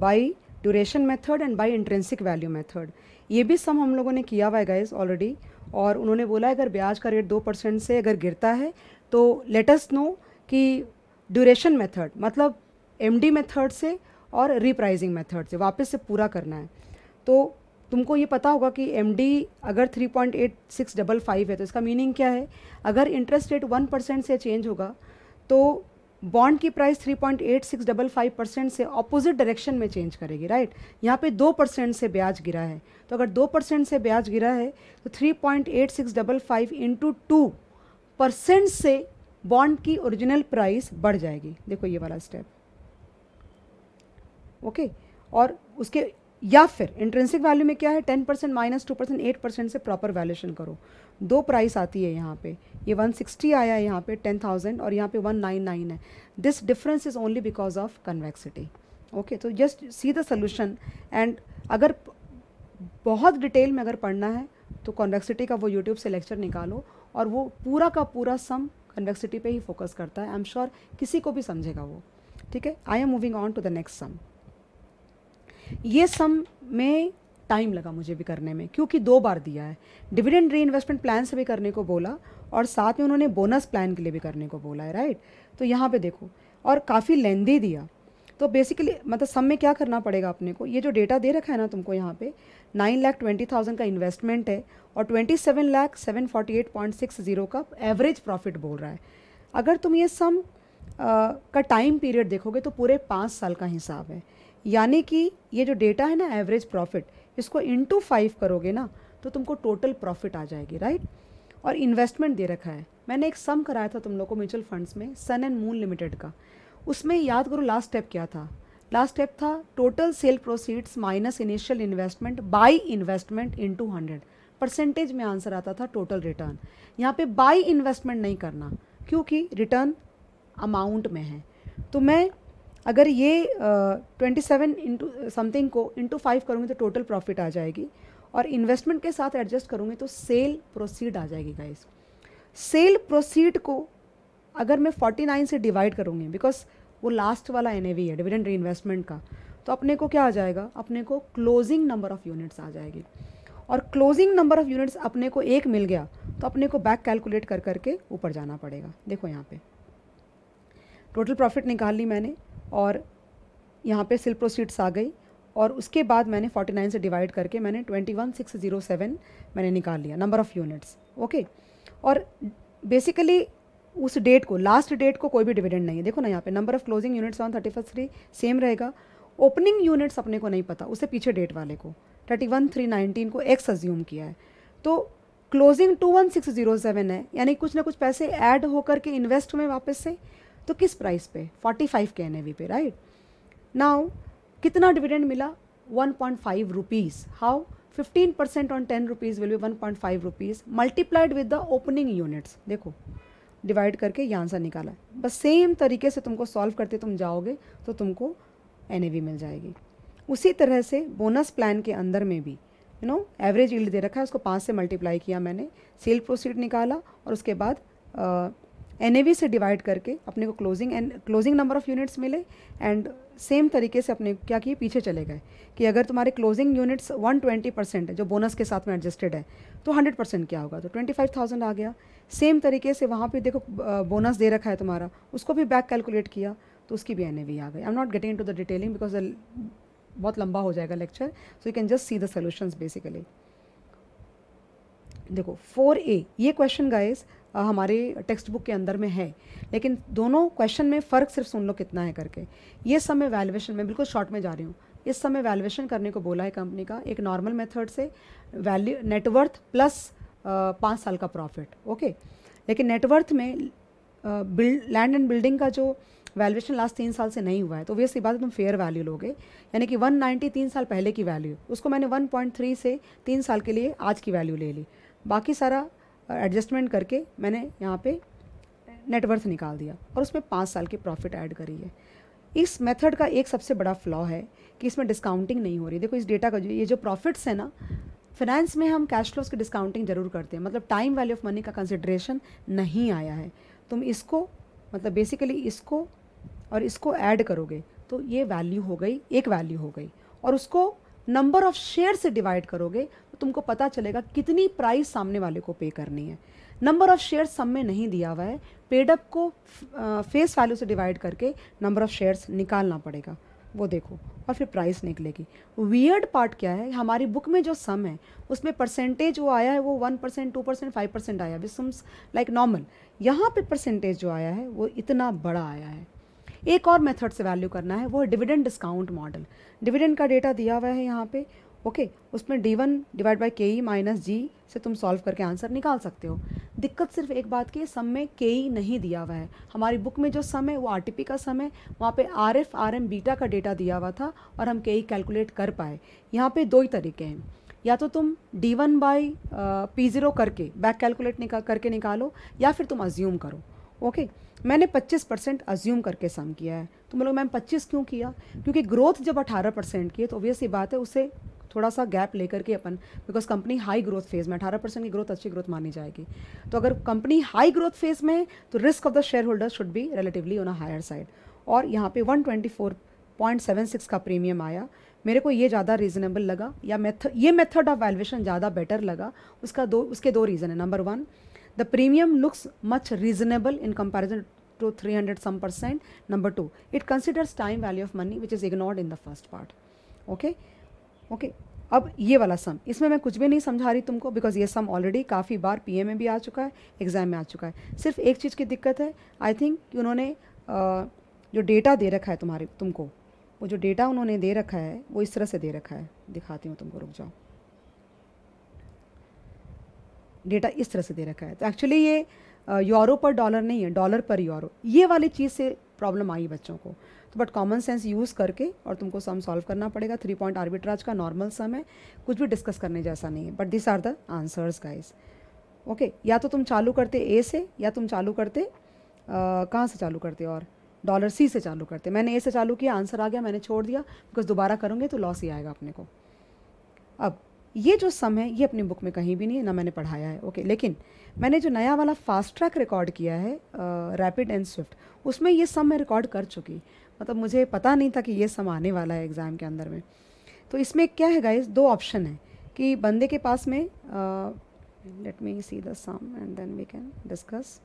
by duration method and by intrinsic value method ये भी सम हम लोगों ने किया हुआ है गाइज ऑलरेडी और उन्होंने बोला अगर ब्याज का रेट दो परसेंट से अगर गिरता है तो लेटेस्ट नो कि ड्यूरेशन मेथड मतलब एम डी मेथड से और रीप्राइजिंग मेथड से वापस से पूरा करना है तो तुमको ये पता होगा कि एम डी अगर 3.8655 है तो इसका मीनिंग क्या है अगर इंटरेस्ट रेट वन परसेंट से चेंज होगा तो बॉन्ड की प्राइस 3.8655 परसेंट से ऑपोजिट डायरेक्शन में चेंज करेगी राइट यहाँ पे दो परसेंट से ब्याज गिरा है तो अगर दो परसेंट से ब्याज गिरा है तो 3.8655 इंटू टू परसेंट से बॉन्ड की ओरिजिनल प्राइस बढ़ जाएगी देखो ये वाला स्टेप ओके और उसके या फिर इंट्रेंसिक वैल्यू में क्या है ten percent minus two percent eight percent से प्रॉपर वैल्यूशन करो दो प्राइस आती है यहाँ पे ये 160 आया है यहाँ पे 10,000 और यहाँ पे 199 है this difference is only because of convexity okay तो just see the solution and अगर बहुत डिटेल में अगर पढ़ना है तो कॉन्वेक्सिटी का वो यूट्यूब से लेक्चर निकालो और वो पूरा का पूरा सम कन्वेक्सिटी पे ही फोकस करता है आई एम श्योर किसी को भी समझेगा वो ठीक है I am moving on to the next sum ये सम में टाइम लगा मुझे भी करने में क्योंकि दो बार दिया है डिविडेंड री इन्वेस्टमेंट प्लान से भी करने को बोला और साथ में उन्होंने बोनस प्लान के लिए भी करने को बोला है राइट तो यहाँ पे देखो और काफ़ी लेंदी दिया तो बेसिकली मतलब सब में क्या करना पड़ेगा अपने को ये जो डेटा दे रखा है ना तुमको यहाँ पे नाइन लाख ट्वेंटी थाउजेंड का इन्वेस्टमेंट है और twenty seven lakh seven forty eight point six zero का एवरेज प्रॉफिट बोल रहा है अगर तुम ये सम आ, का टाइम पीरियड देखोगे तो पूरे पाँच साल का हिसाब है यानी कि ये जो डेटा है ना एवरेज प्रॉफिट इसको इंटू फाइव करोगे ना तो तुमको टोटल प्रॉफिट आ जाएगी राइट और इन्वेस्टमेंट दे रखा है मैंने एक सम कराया था तुम लोग को म्यूचुअल फंड्स में सन एंड मून लिमिटेड का उसमें याद करो लास्ट स्टेप क्या था लास्ट स्टेप था total sale proceeds minus initial investment by investment into hundred percentage में आंसर आता था टोटल रिटर्न यहाँ पे बाई इन्वेस्टमेंट नहीं करना क्योंकि रिटर्न अमाउंट में है तो मैं अगर ये ट्वेंटी सेवन इंटू समथिंग को इंटू फाइव करूँगी तो टोटल प्रॉफिट आ जाएगी और इन्वेस्टमेंट के साथ एडजस्ट करूँगी तो सेल प्रोसीड आ जाएगी गाइस सेल प्रोसीड को अगर मैं 49 से डिवाइड करूँगी बिकॉज वो लास्ट वाला एन है डिविडेंड री इन्वेस्टमेंट का तो अपने को क्या आ जाएगा अपने को क्लोजिंग नंबर ऑफ़ यूनिट्स आ जाएगी और क्लोजिंग नंबर ऑफ़ यूनिट्स अपने को एक मिल गया तो अपने को बैक कैलकुलेट कर करके ऊपर जाना पड़ेगा देखो यहाँ पे टोटल प्रॉफिट निकाल ली मैंने और यहाँ पे सिल प्रोसीड्स आ गई और उसके बाद मैंने 49 से डिवाइड करके मैंने 21607 मैंने निकाल लिया नंबर ऑफ़ यूनिट्स ओके और बेसिकली उस डेट को लास्ट डेट को कोई भी डिविडेंड नहीं है देखो ना यहाँ पे number of closing units on thirty first three same रहेगा ओपनिंग यूनिट्स अपने को नहीं पता उससे पीछे डेट वाले को थर्टी वन थ्री नाइनटीन को एक्स अज्यूम किया है तो closing two one six zero seven है यानी कुछ ना कुछ पैसे ऐड होकर के इन्वेस्ट हुए वापस से तो किस प्राइस पे फोर्टी फाइव के एन ए वी पे राइट नाउ कितना डिविडेंड मिला 1.5 point five rupees how fifteen percent on ten rupees will be one point five rupees multiplied with the opening units देखो डिवाइड करके ये आंसर निकाला बस सेम तरीके से तुमको सॉल्व करते तुम जाओगे तो तुमको एन मिल जाएगी उसी तरह से बोनस प्लान के अंदर में भी यू नो एवरेज इल्ड दे रखा है उसको पाँच से मल्टीप्लाई किया मैंने सेल प्रोसीड निकाला और उसके बाद एन uh, से डिवाइड करके अपने को closing and closing number of units मिले एंड सेम तरीके से अपने क्या किए पीछे चले गए कि अगर तुम्हारे क्लोजिंग यूनिट्स 120 परसेंट है जो बोनस के साथ में एडजस्टेड है तो 100 परसेंट क्या होगा तो 25,000 आ गया सेम तरीके से वहाँ पे देखो बोनस दे रखा है तुम्हारा उसको भी बैक कैलकुलेट किया तो उसकी भी एन आ गई I am not getting to the detailing because बहुत लंबा हो जाएगा lecture so you can just see the solutions basically देखो फोर ए ये क्वेश्चन गाइज हमारे टेक्स्ट बुक के अंदर में है लेकिन दोनों क्वेश्चन में फ़र्क सिर्फ सुन लो कितना है करके ये सब मैं वैल्यूएशन में बिल्कुल शॉर्ट में जा रही हूँ इस समय वैल्यूएशन करने को बोला है कंपनी का एक नॉर्मल मेथड से वैल्यू नेटवर्थ प्लस पाँच साल का प्रॉफिट ओके लेकिन नेटवर्थ में बिल्ड लैंड एंड बिल्डिंग का जो वैल्यूएशन लास्ट तीन साल से नहीं हुआ है तो वे सी बात तुम फेयर वैल्यू लोगे यानी कि 190 तीन साल पहले की वैल्यू उसको मैंने 1.3 से तीन साल के लिए आज की वैल्यू ले ली बाकी सारा एडजस्टमेंट करके मैंने यहाँ पे नेटवर्थ निकाल दिया और उसमें पाँच साल की प्रॉफिट ऐड करी है इस मेथड का एक सबसे बड़ा फ्लॉ है कि इसमें डिस्काउंटिंग नहीं हो रही देखो इस डेटा का जो ये जो प्रॉफिट्स है ना फाइनेंस में हम कैश फ्लोज की डिस्काउंटिंग जरूर करते हैं मतलब टाइम वैल्यू ऑफ मनी का कंसिड्रेशन नहीं आया है तुम इसको मतलब बेसिकली इसको और इसको ऐड करोगे तो ये वैल्यू हो गई एक वैल्यू हो गई और उसको नंबर ऑफ शेयर से डिवाइड करोगे तुमको पता चलेगा कितनी प्राइस सामने वाले को पे करनी है नंबर ऑफ़ शेयर्स सम में नहीं दिया हुआ है पेडअप को फेस वैल्यू से डिवाइड करके नंबर ऑफ़ शेयर्स निकालना पड़ेगा वो देखो और फिर प्राइस निकलेगी वियर्ड पार्ट क्या है हमारी बुक में जो सम है उसमें परसेंटेज वो आया है वो one percent two percent five percent आया है सम्स लाइक नॉर्मल यहाँ पे परसेंटेज जो आया है वो इतना बड़ा आया है एक और मेथड से वैल्यू करना है वो डिविडेंड डिस्काउंट मॉडल डिविडेंड का डेटा दिया हुआ है यहाँ पर ओके उसमें डी वन डिवाइड बाई के ई माइनस जी से तुम सॉल्व करके आंसर निकाल सकते हो दिक्कत सिर्फ एक बात की सम में के ई e नहीं दिया हुआ है हमारी बुक में जो सम है वो आर टी पी का सम है वहाँ पे R F R M beta का डेटा दिया हुआ था और हम के ई कैलकुलेट कर पाए यहाँ पे दो ही तरीके हैं या तो तुम D one by P zero करके बैक कैलकुलेट निका करके निकालो या फिर तुम अज्यूम करो ओके okay? मैंने 25 परसेंट अज्यूम करके सम किया है तुम तो लोग मैम 25 क्यों किया क्योंकि ग्रोथ जब 18 परसेंट की है तो ये बात है उसे थोड़ा सा गैप लेकर के अपन because company high growth phase में अठारह परसेंट की ग्रोथ अच्छी ग्रोथ मानी जाएगी तो अगर कंपनी हाई ग्रोथ फेज़ में तो risk of the shareholder should be relatively on a higher side और यहाँ पे 124.76 का प्रीमियम आया मेरे को ये ज़्यादा रीज़नेबल लगा या मेथड ये मेथड ऑफ वैल्यूएशन ज़्यादा बेटर लगा उसका दो उसके दो रीज़न है number one the premium looks much reasonable in comparison to 300 some percent. Two it considers time value of money which is is in the first part okay Okay. Okay अब ये वाला सम इसमें मैं कुछ भी नहीं समझा रही तुमको बिकॉज ये सम ऑलरेडी काफ़ी बार पी में भी आ चुका है एग्ज़ाम में आ चुका है सिर्फ एक चीज़ की दिक्कत है आई थिंक कि उन्होंने जो डेटा दे रखा है तुम्हारे तुमको वो जो डेटा उन्होंने दे रखा है वो इस तरह से दे रखा है दिखाती हूँ तुमको रुक जाओ डेटा इस तरह से दे रखा है तो एक्चुअली ये यूरो पर डॉलर नहीं है डॉलर पर यूरो ये वाली चीज़ से प्रॉब्लम आई बच्चों को तो बट कॉमन सेंस यूज़ करके और तुमको सम सॉल्व करना पड़ेगा थ्री पॉइंट आर्बिट्राज का नॉर्मल सम है कुछ भी डिस्कस करने जैसा नहीं है but this are the answers guys okay या तो तुम चालू करते ए से या तुम चालू करते कहाँ से चालू करते और डॉलर सी से चालू करते मैंने ए से चालू किया आंसर आ गया मैंने छोड़ दिया बिकॉज दोबारा करूँगे तो लॉस ही आएगा अपने को अब ये जो सम है ये अपनी बुक में कहीं भी नहीं है ना मैंने पढ़ाया है ओके लेकिन मैंने जो नया वाला फास्ट ट्रैक रिकॉर्ड किया है रैपिड एंड स्विफ्ट उसमें ये सम मैं रिकॉर्ड कर चुकी मतलब मुझे पता नहीं था कि ये सम आने वाला है एग्ज़ाम के अंदर में तो इसमें क्या है गाइज दो ऑप्शन है कि बंदे के पास में let me see the sum and then we can discuss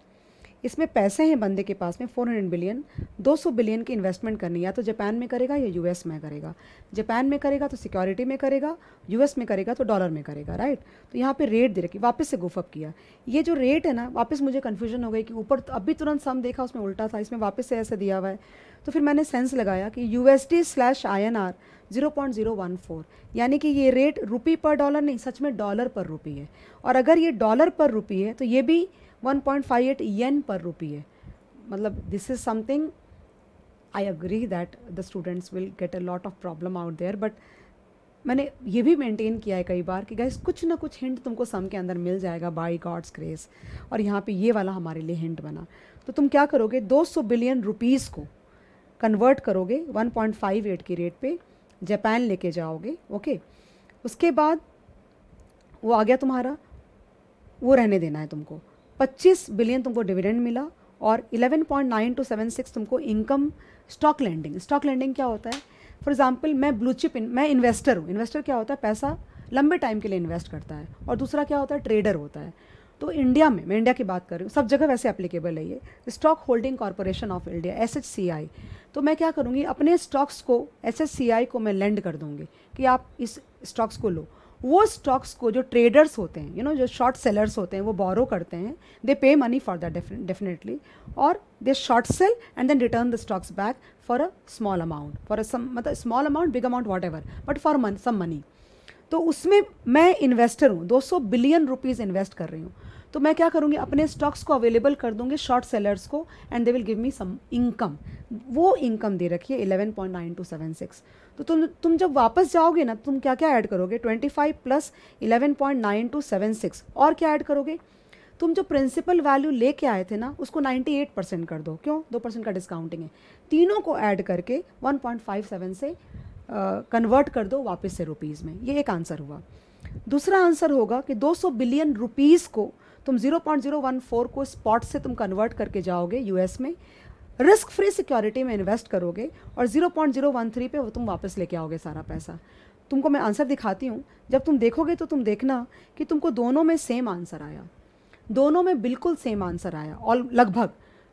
इसमें पैसे हैं बंदे के पास में 400 बिलियन 200 बिलियन की इन्वेस्टमेंट करनी या तो जापान में करेगा या यूएस में करेगा जापान में करेगा तो सिक्योरिटी में करेगा यूएस में करेगा तो डॉलर में करेगा राइट तो यहाँ पे रेट दे रखी वापस से गुफअप किया ये जो रेट है ना वापस मुझे कन्फ्यूजन हो गई कि ऊपर तो अभी तुरंत सम देखा उसमें उल्टा था इसमें वापस से ऐसे दिया हुआ है तो फिर मैंने सेंस लगाया कि U S T slash I N R zero point zero one four यानी कि ये रेट रुपी पर डॉलर नहीं सच में डॉलर पर रुपी है और अगर ये डॉलर पर रुपी है तो ये भी one point five eight yen per rupee है मतलब this is something I agree that the students will get a lot of problem out there but मैंने ये भी मेंटेन किया है कई बार कि गाइस कुछ ना कुछ हिंट तुमको सम के अंदर मिल जाएगा बाई गॉड्स ग्रेस और यहाँ पे ये वाला हमारे लिए हिंट बना तो तुम क्या करोगे 200 बिलियन रुपीस को कन्वर्ट करोगे 1.58 के रेट पे जापान लेके जाओगे ओके उसके बाद वो आ गया तुम्हारा वो रहने देना है तुमको 25 बिलियन तुमको डिविडेंड मिला और 11.9276 तुमको income stock lending stock lending क्या होता है फॉर एग्जाम्पल मैं ब्लू चिप मैं इन्वेस्टर हूँ इन्वेस्टर क्या होता है पैसा लंबे टाइम के लिए इन्वेस्ट करता है और दूसरा क्या होता है ट्रेडर होता है तो इंडिया में मैं इंडिया की बात कर रही हूँ सब जगह वैसे अप्लीकेबल है ये stock holding corporation of India S H C I तो मैं क्या करूँगी अपने स्टॉक्स को एस एच सी आई को मैं लैंड कर दूँगी कि आप इस स्टॉक्स को लो वो स्टॉक्स को जो ट्रेडर्स होते हैं यू नो जो शॉर्ट सेलर्स होते हैं वो बोरो करते हैं दे पे मनी फॉर दैट डेफिनेटली और they short sell and then return the stocks back for a small amount for a sum मतलब small amount big amount whatever but for मन सम मनी तो उसमें मैं इन्वेस्टर हूँ 200 billion rupees invest कर रही हूँ तो मैं क्या करूँगी अपने स्टॉक्स को अवेलेबल कर दूँगी शॉर्ट सेलर्स को and they will give me some income वो इनकम दे रखी है सिक्स तो तुम तुम जब वापस जाओगे ना तुम क्या क्या ऐड करोगे 25 प्लस 11.9276 और क्या ऐड करोगे तुम जो प्रिंसिपल वैल्यू लेके आए थे ना उसको 98 परसेंट कर दो क्यों दो परसेंट का डिस्काउंटिंग है तीनों को ऐड करके 1.57 से कन्वर्ट uh, कर दो वापस से रुपीज़ में ये एक आंसर हुआ दूसरा आंसर होगा कि 200 बिलियन रुपीज़ को तुम 0.014 को स्पॉट से तुम कन्वर्ट करके जाओगे यूएस में रिस्क फ्री सिक्योरिटी में इन्वेस्ट करोगे और 0.013 पे वो तुम वापस लेके आओगे सारा पैसा तुमको मैं आंसर दिखाती हूँ जब तुम देखोगे तो तुम देखना कि तुमको दोनों में सेम आंसर आया दोनों में बिल्कुल सेम आंसर आया और लगभग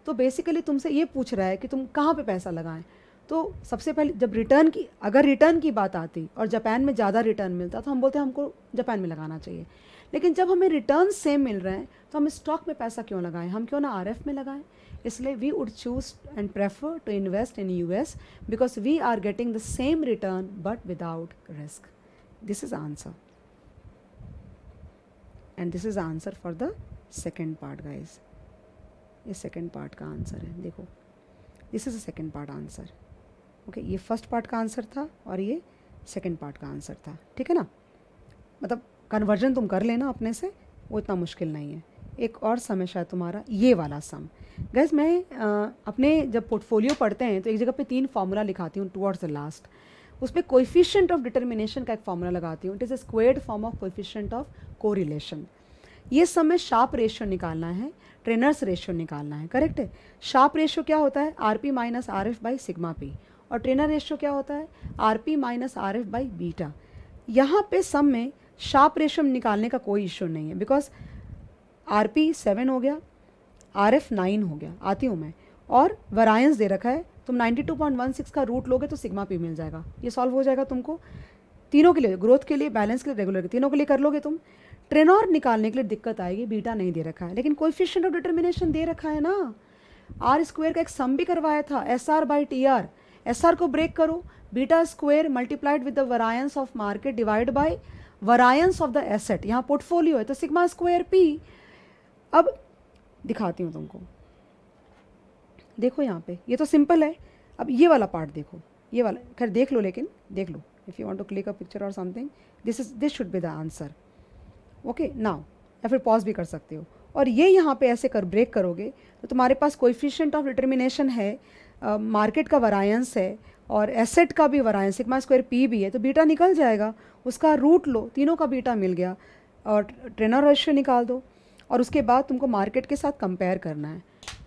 तो बेसिकली तुमसे ये पूछ रहा है कि तुम कहाँ पे पैसा लगाएं तो सबसे पहले जब रिटर्न की अगर रिटर्न की बात आती और जापान में ज़्यादा रिटर्न मिलता तो हम बोलते हैं हमको जापान में लगाना चाहिए लेकिन जब हमें रिटर्न सेम मिल रहे हैं तो हम स्टॉक में पैसा क्यों लगाएं हम क्यों ना आर में लगाएं इसलिए we would choose and prefer to invest in U S because we are getting the same return but without risk this is answer and this is answer for the second part guys ये second part का answer है देखो this is the second part answer okay ये first part का answer था और ये second part का आंसर था ठीक है ना मतलब कन्वर्जन तुम कर लेना अपने से वो इतना मुश्किल नहीं है एक और सम है शायद तुम्हारा ये वाला सम गैस मैं आ, अपने जब पोर्टफोलियो पढ़ते हैं तो एक जगह पे तीन फार्मूला लिखाती हूँ टुवर्ड्स द लास्ट उस पर कोफिशियंट ऑफ डिटर्मिनेशन का एक फार्मूला लगाती हूँ it is a squared form of coefficient of relation ये में शार्प रेशियो निकालना है ट्रेनर्स रेशियो निकालना है करेक्ट है शार्प रेशियो क्या होता है R P minus R F by sigma P और ट्रेनर रेशियो क्या होता है R P minus R F by beta यहाँ पे सम में शार्प रेशम निकालने का कोई इश्यू नहीं है बिकॉज आर पी सेवन हो गया आर एफ नाइन हो गया आती हूँ मैं और वरायंस दे रखा है तुम ninety two point one six का रूट लोगे तो सिग्मा पी मिल जाएगा ये सॉल्व हो जाएगा तुमको तीनों के लिए ग्रोथ के लिए बैलेंस के लिए रेगुलर तीनों के लिए कर लोगे तुम ट्रेनोर निकालने के लिए दिक्कत आएगी बीटा नहीं दे रखा है लेकिन कोफिशियंट ऑफ डिटर्मिनेशन दे रखा है ना आर स्क्वेयर का एक सम भी करवाया था S R by T R S R को ब्रेक करो beta square multiplied with the variance of market divide by variance of the asset यहाँ पोर्टफोलियो है तो सिग्मा स्क्वायर पी अब दिखाती हूँ तुमको देखो यहाँ पे ये तो सिंपल है अब ये वाला पार्ट देखो ये वाला खैर देख लो लेकिन देख लो if you want to click a picture और something this is this should be the answer okay now या फिर पॉज भी कर सकते हो और ये यहाँ पे ऐसे कर ब्रेक करोगे तो तुम्हारे पास कोइफिशियंट ऑफ डिटर्मिनेशन है मार्केट uh, का वरायंस है और एसेट का भी वरायंस सिग्मा स्क्वायर पी भी है तो बीटा निकल जाएगा उसका रूट लो तीनों का बीटा मिल गया और ट्रेनर रेशियो निकाल दो और उसके बाद तुमको मार्केट के साथ कंपेयर करना है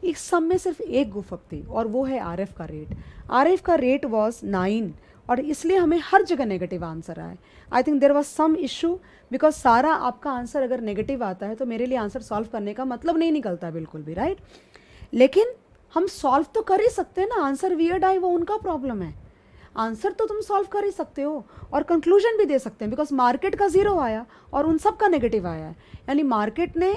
इस सब में सिर्फ एक गुफक थी और वो है आर का रेट आर का रेट वॉज नाइन और इसलिए हमें हर जगह नेगेटिव आंसर आए I think there was some issue because सारा आपका आंसर अगर नेगेटिव आता है तो मेरे लिए आंसर सॉल्व करने का मतलब नहीं निकलता बिल्कुल भी राइट लेकिन हम सॉल्व तो कर ही सकते हैं ना आंसर वियर्ड आए वो उनका प्रॉब्लम है आंसर तो तुम सॉल्व कर ही सकते हो और कंक्लूजन भी दे सकते हैं बिकॉज मार्केट का ज़ीरो आया और उन सब का नेगेटिव आया है यानी मार्केट ने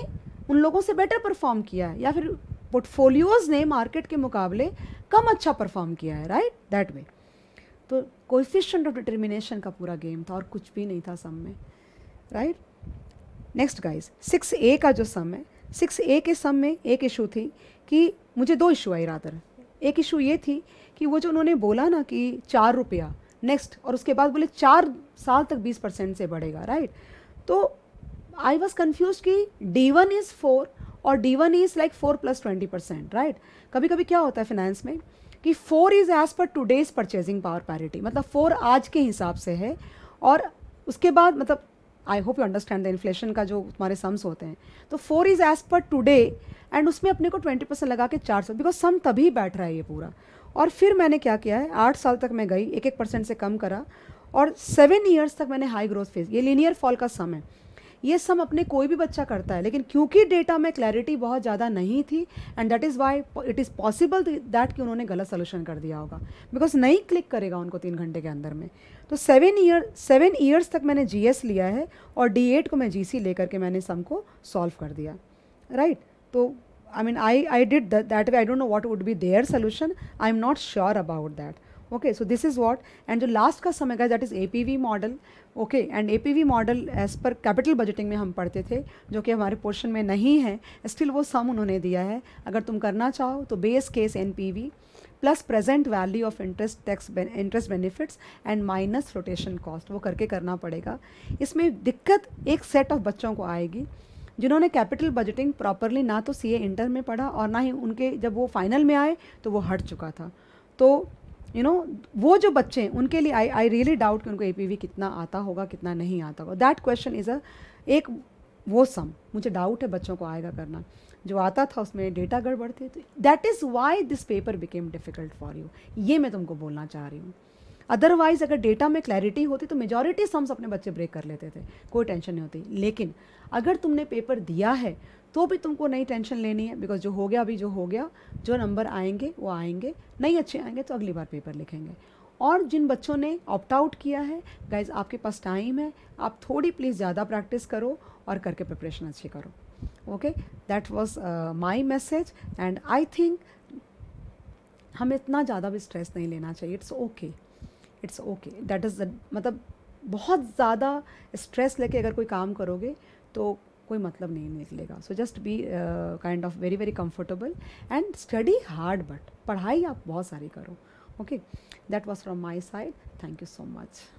उन लोगों से बेटर परफॉर्म किया है या फिर पोर्टफोलियोज़ ने मार्केट के मुकाबले कम अच्छा परफॉर्म किया है राइट दैट वे तो कोफिशेंट ऑफ डिटर्मिनेशन का पूरा गेम था और कुछ भी नहीं था सम में right next guys six A का जो सम है सिक्स ए के सम में एक इशू थी कि मुझे दो इशू आई रादर एक इशू ये थी कि वो जो उन्होंने बोला ना कि चार रुपया नेक्स्ट और उसके बाद बोले चार साल तक बीस परसेंट से बढ़ेगा राइट तो आई वॉज कन्फ्यूज कि डी वन इज़ फोर और D one is like four plus twenty percent right कभी कभी क्या होता है फाइनेंस में कि four is as per today's purchasing power parity मतलब फोर आज के हिसाब से है और उसके बाद मतलब I hope you understand the inflation का जो तुम्हारे सम्स होते हैं तो four is as per today and उसमें अपने को ट्वेंटी परसेंट लगा के चार सौ बिकॉज सम तभी बैठ रहा है ये पूरा और फिर मैंने क्या किया है आठ साल तक मैं गई एक एक परसेंट से कम करा और सेवन ईयर्स तक मैंने हाई ग्रोथ फेज ये लीनियर फॉल का सम है ये सम अपने कोई भी बच्चा करता है लेकिन क्योंकि डेटा में क्लैरिटी बहुत ज़्यादा नहीं थी and that is why it is possible that कि उन्होंने गलत सोल्यूशन कर दिया होगा बिकॉज नहीं क्लिक करेगा उनको तीन घंटे के अंदर में तो सेवन ईयर सेवन ईयर्स तक मैंने जी लिया है और डी को मैं जी ले करके मैंने सम को सॉल्व कर दिया राइट right? तो I mean, I, I did th that way. I don't know what would be their solution. I'm not sure about that. Okay, so this is what. And जो last का समय guys, that is APV model. Okay and A P V model as per capital budgeting में हम पढ़ते थे जो कि हमारे पोर्शन में नहीं है स्टिल वो सम उन्होंने दिया है अगर तुम करना चाहो तो base case N P V plus present value of interest tax interest benefits and minus rotation cost वो करके करना पड़ेगा इसमें दिक्कत एक सेट ऑफ बच्चों को आएगी जिन्होंने कैपिटल बजटिंग प्रॉपरली ना तो ए इंटर में पढ़ा और ना ही उनके जब वो फाइनल में आए तो वो हट चुका था तो यू you नो know, वो जो बच्चे उनके लिए आई आई रियली डाउट कि उनको ए कितना आता होगा कितना नहीं आता होगा दैट क्वेश्चन इज़ अ एक वो सम मुझे डाउट है बच्चों को आएगा करना जो आता था उसमें डेटा गड़बड़ थे तो that is why this paper became difficult for you ये मैं तुमको बोलना चाह रही हूँ अदरवाइज़ अगर डेटा में क्लैरिटी होती तो मेजॉरिटी सम्स अपने बच्चे ब्रेक कर लेते थे कोई टेंशन नहीं होती लेकिन अगर तुमने पेपर दिया है तो भी तुमको नई टेंशन लेनी है बिकॉज जो हो गया अभी जो हो गया जो नंबर आएंगे वो आएंगे नहीं अच्छे आएंगे तो अगली बार पेपर लिखेंगे और जिन बच्चों ने ऑप्ट आउट किया है गाइज आपके पास टाइम है आप थोड़ी प्लीज़ ज़्यादा प्रैक्टिस करो और करके प्रिपरेशन अच्छी करो okay that was my message and I think हमें इतना ज़्यादा भी स्ट्रेस नहीं लेना चाहिए it's okay it's okay that is मतलब बहुत ज़्यादा स्ट्रेस लेके अगर कोई काम करोगे तो कोई मतलब नहीं निकलेगा so just be kind of very very comfortable and study hard but पढ़ाई आप बहुत सारी करो okay that was from my side thank you so much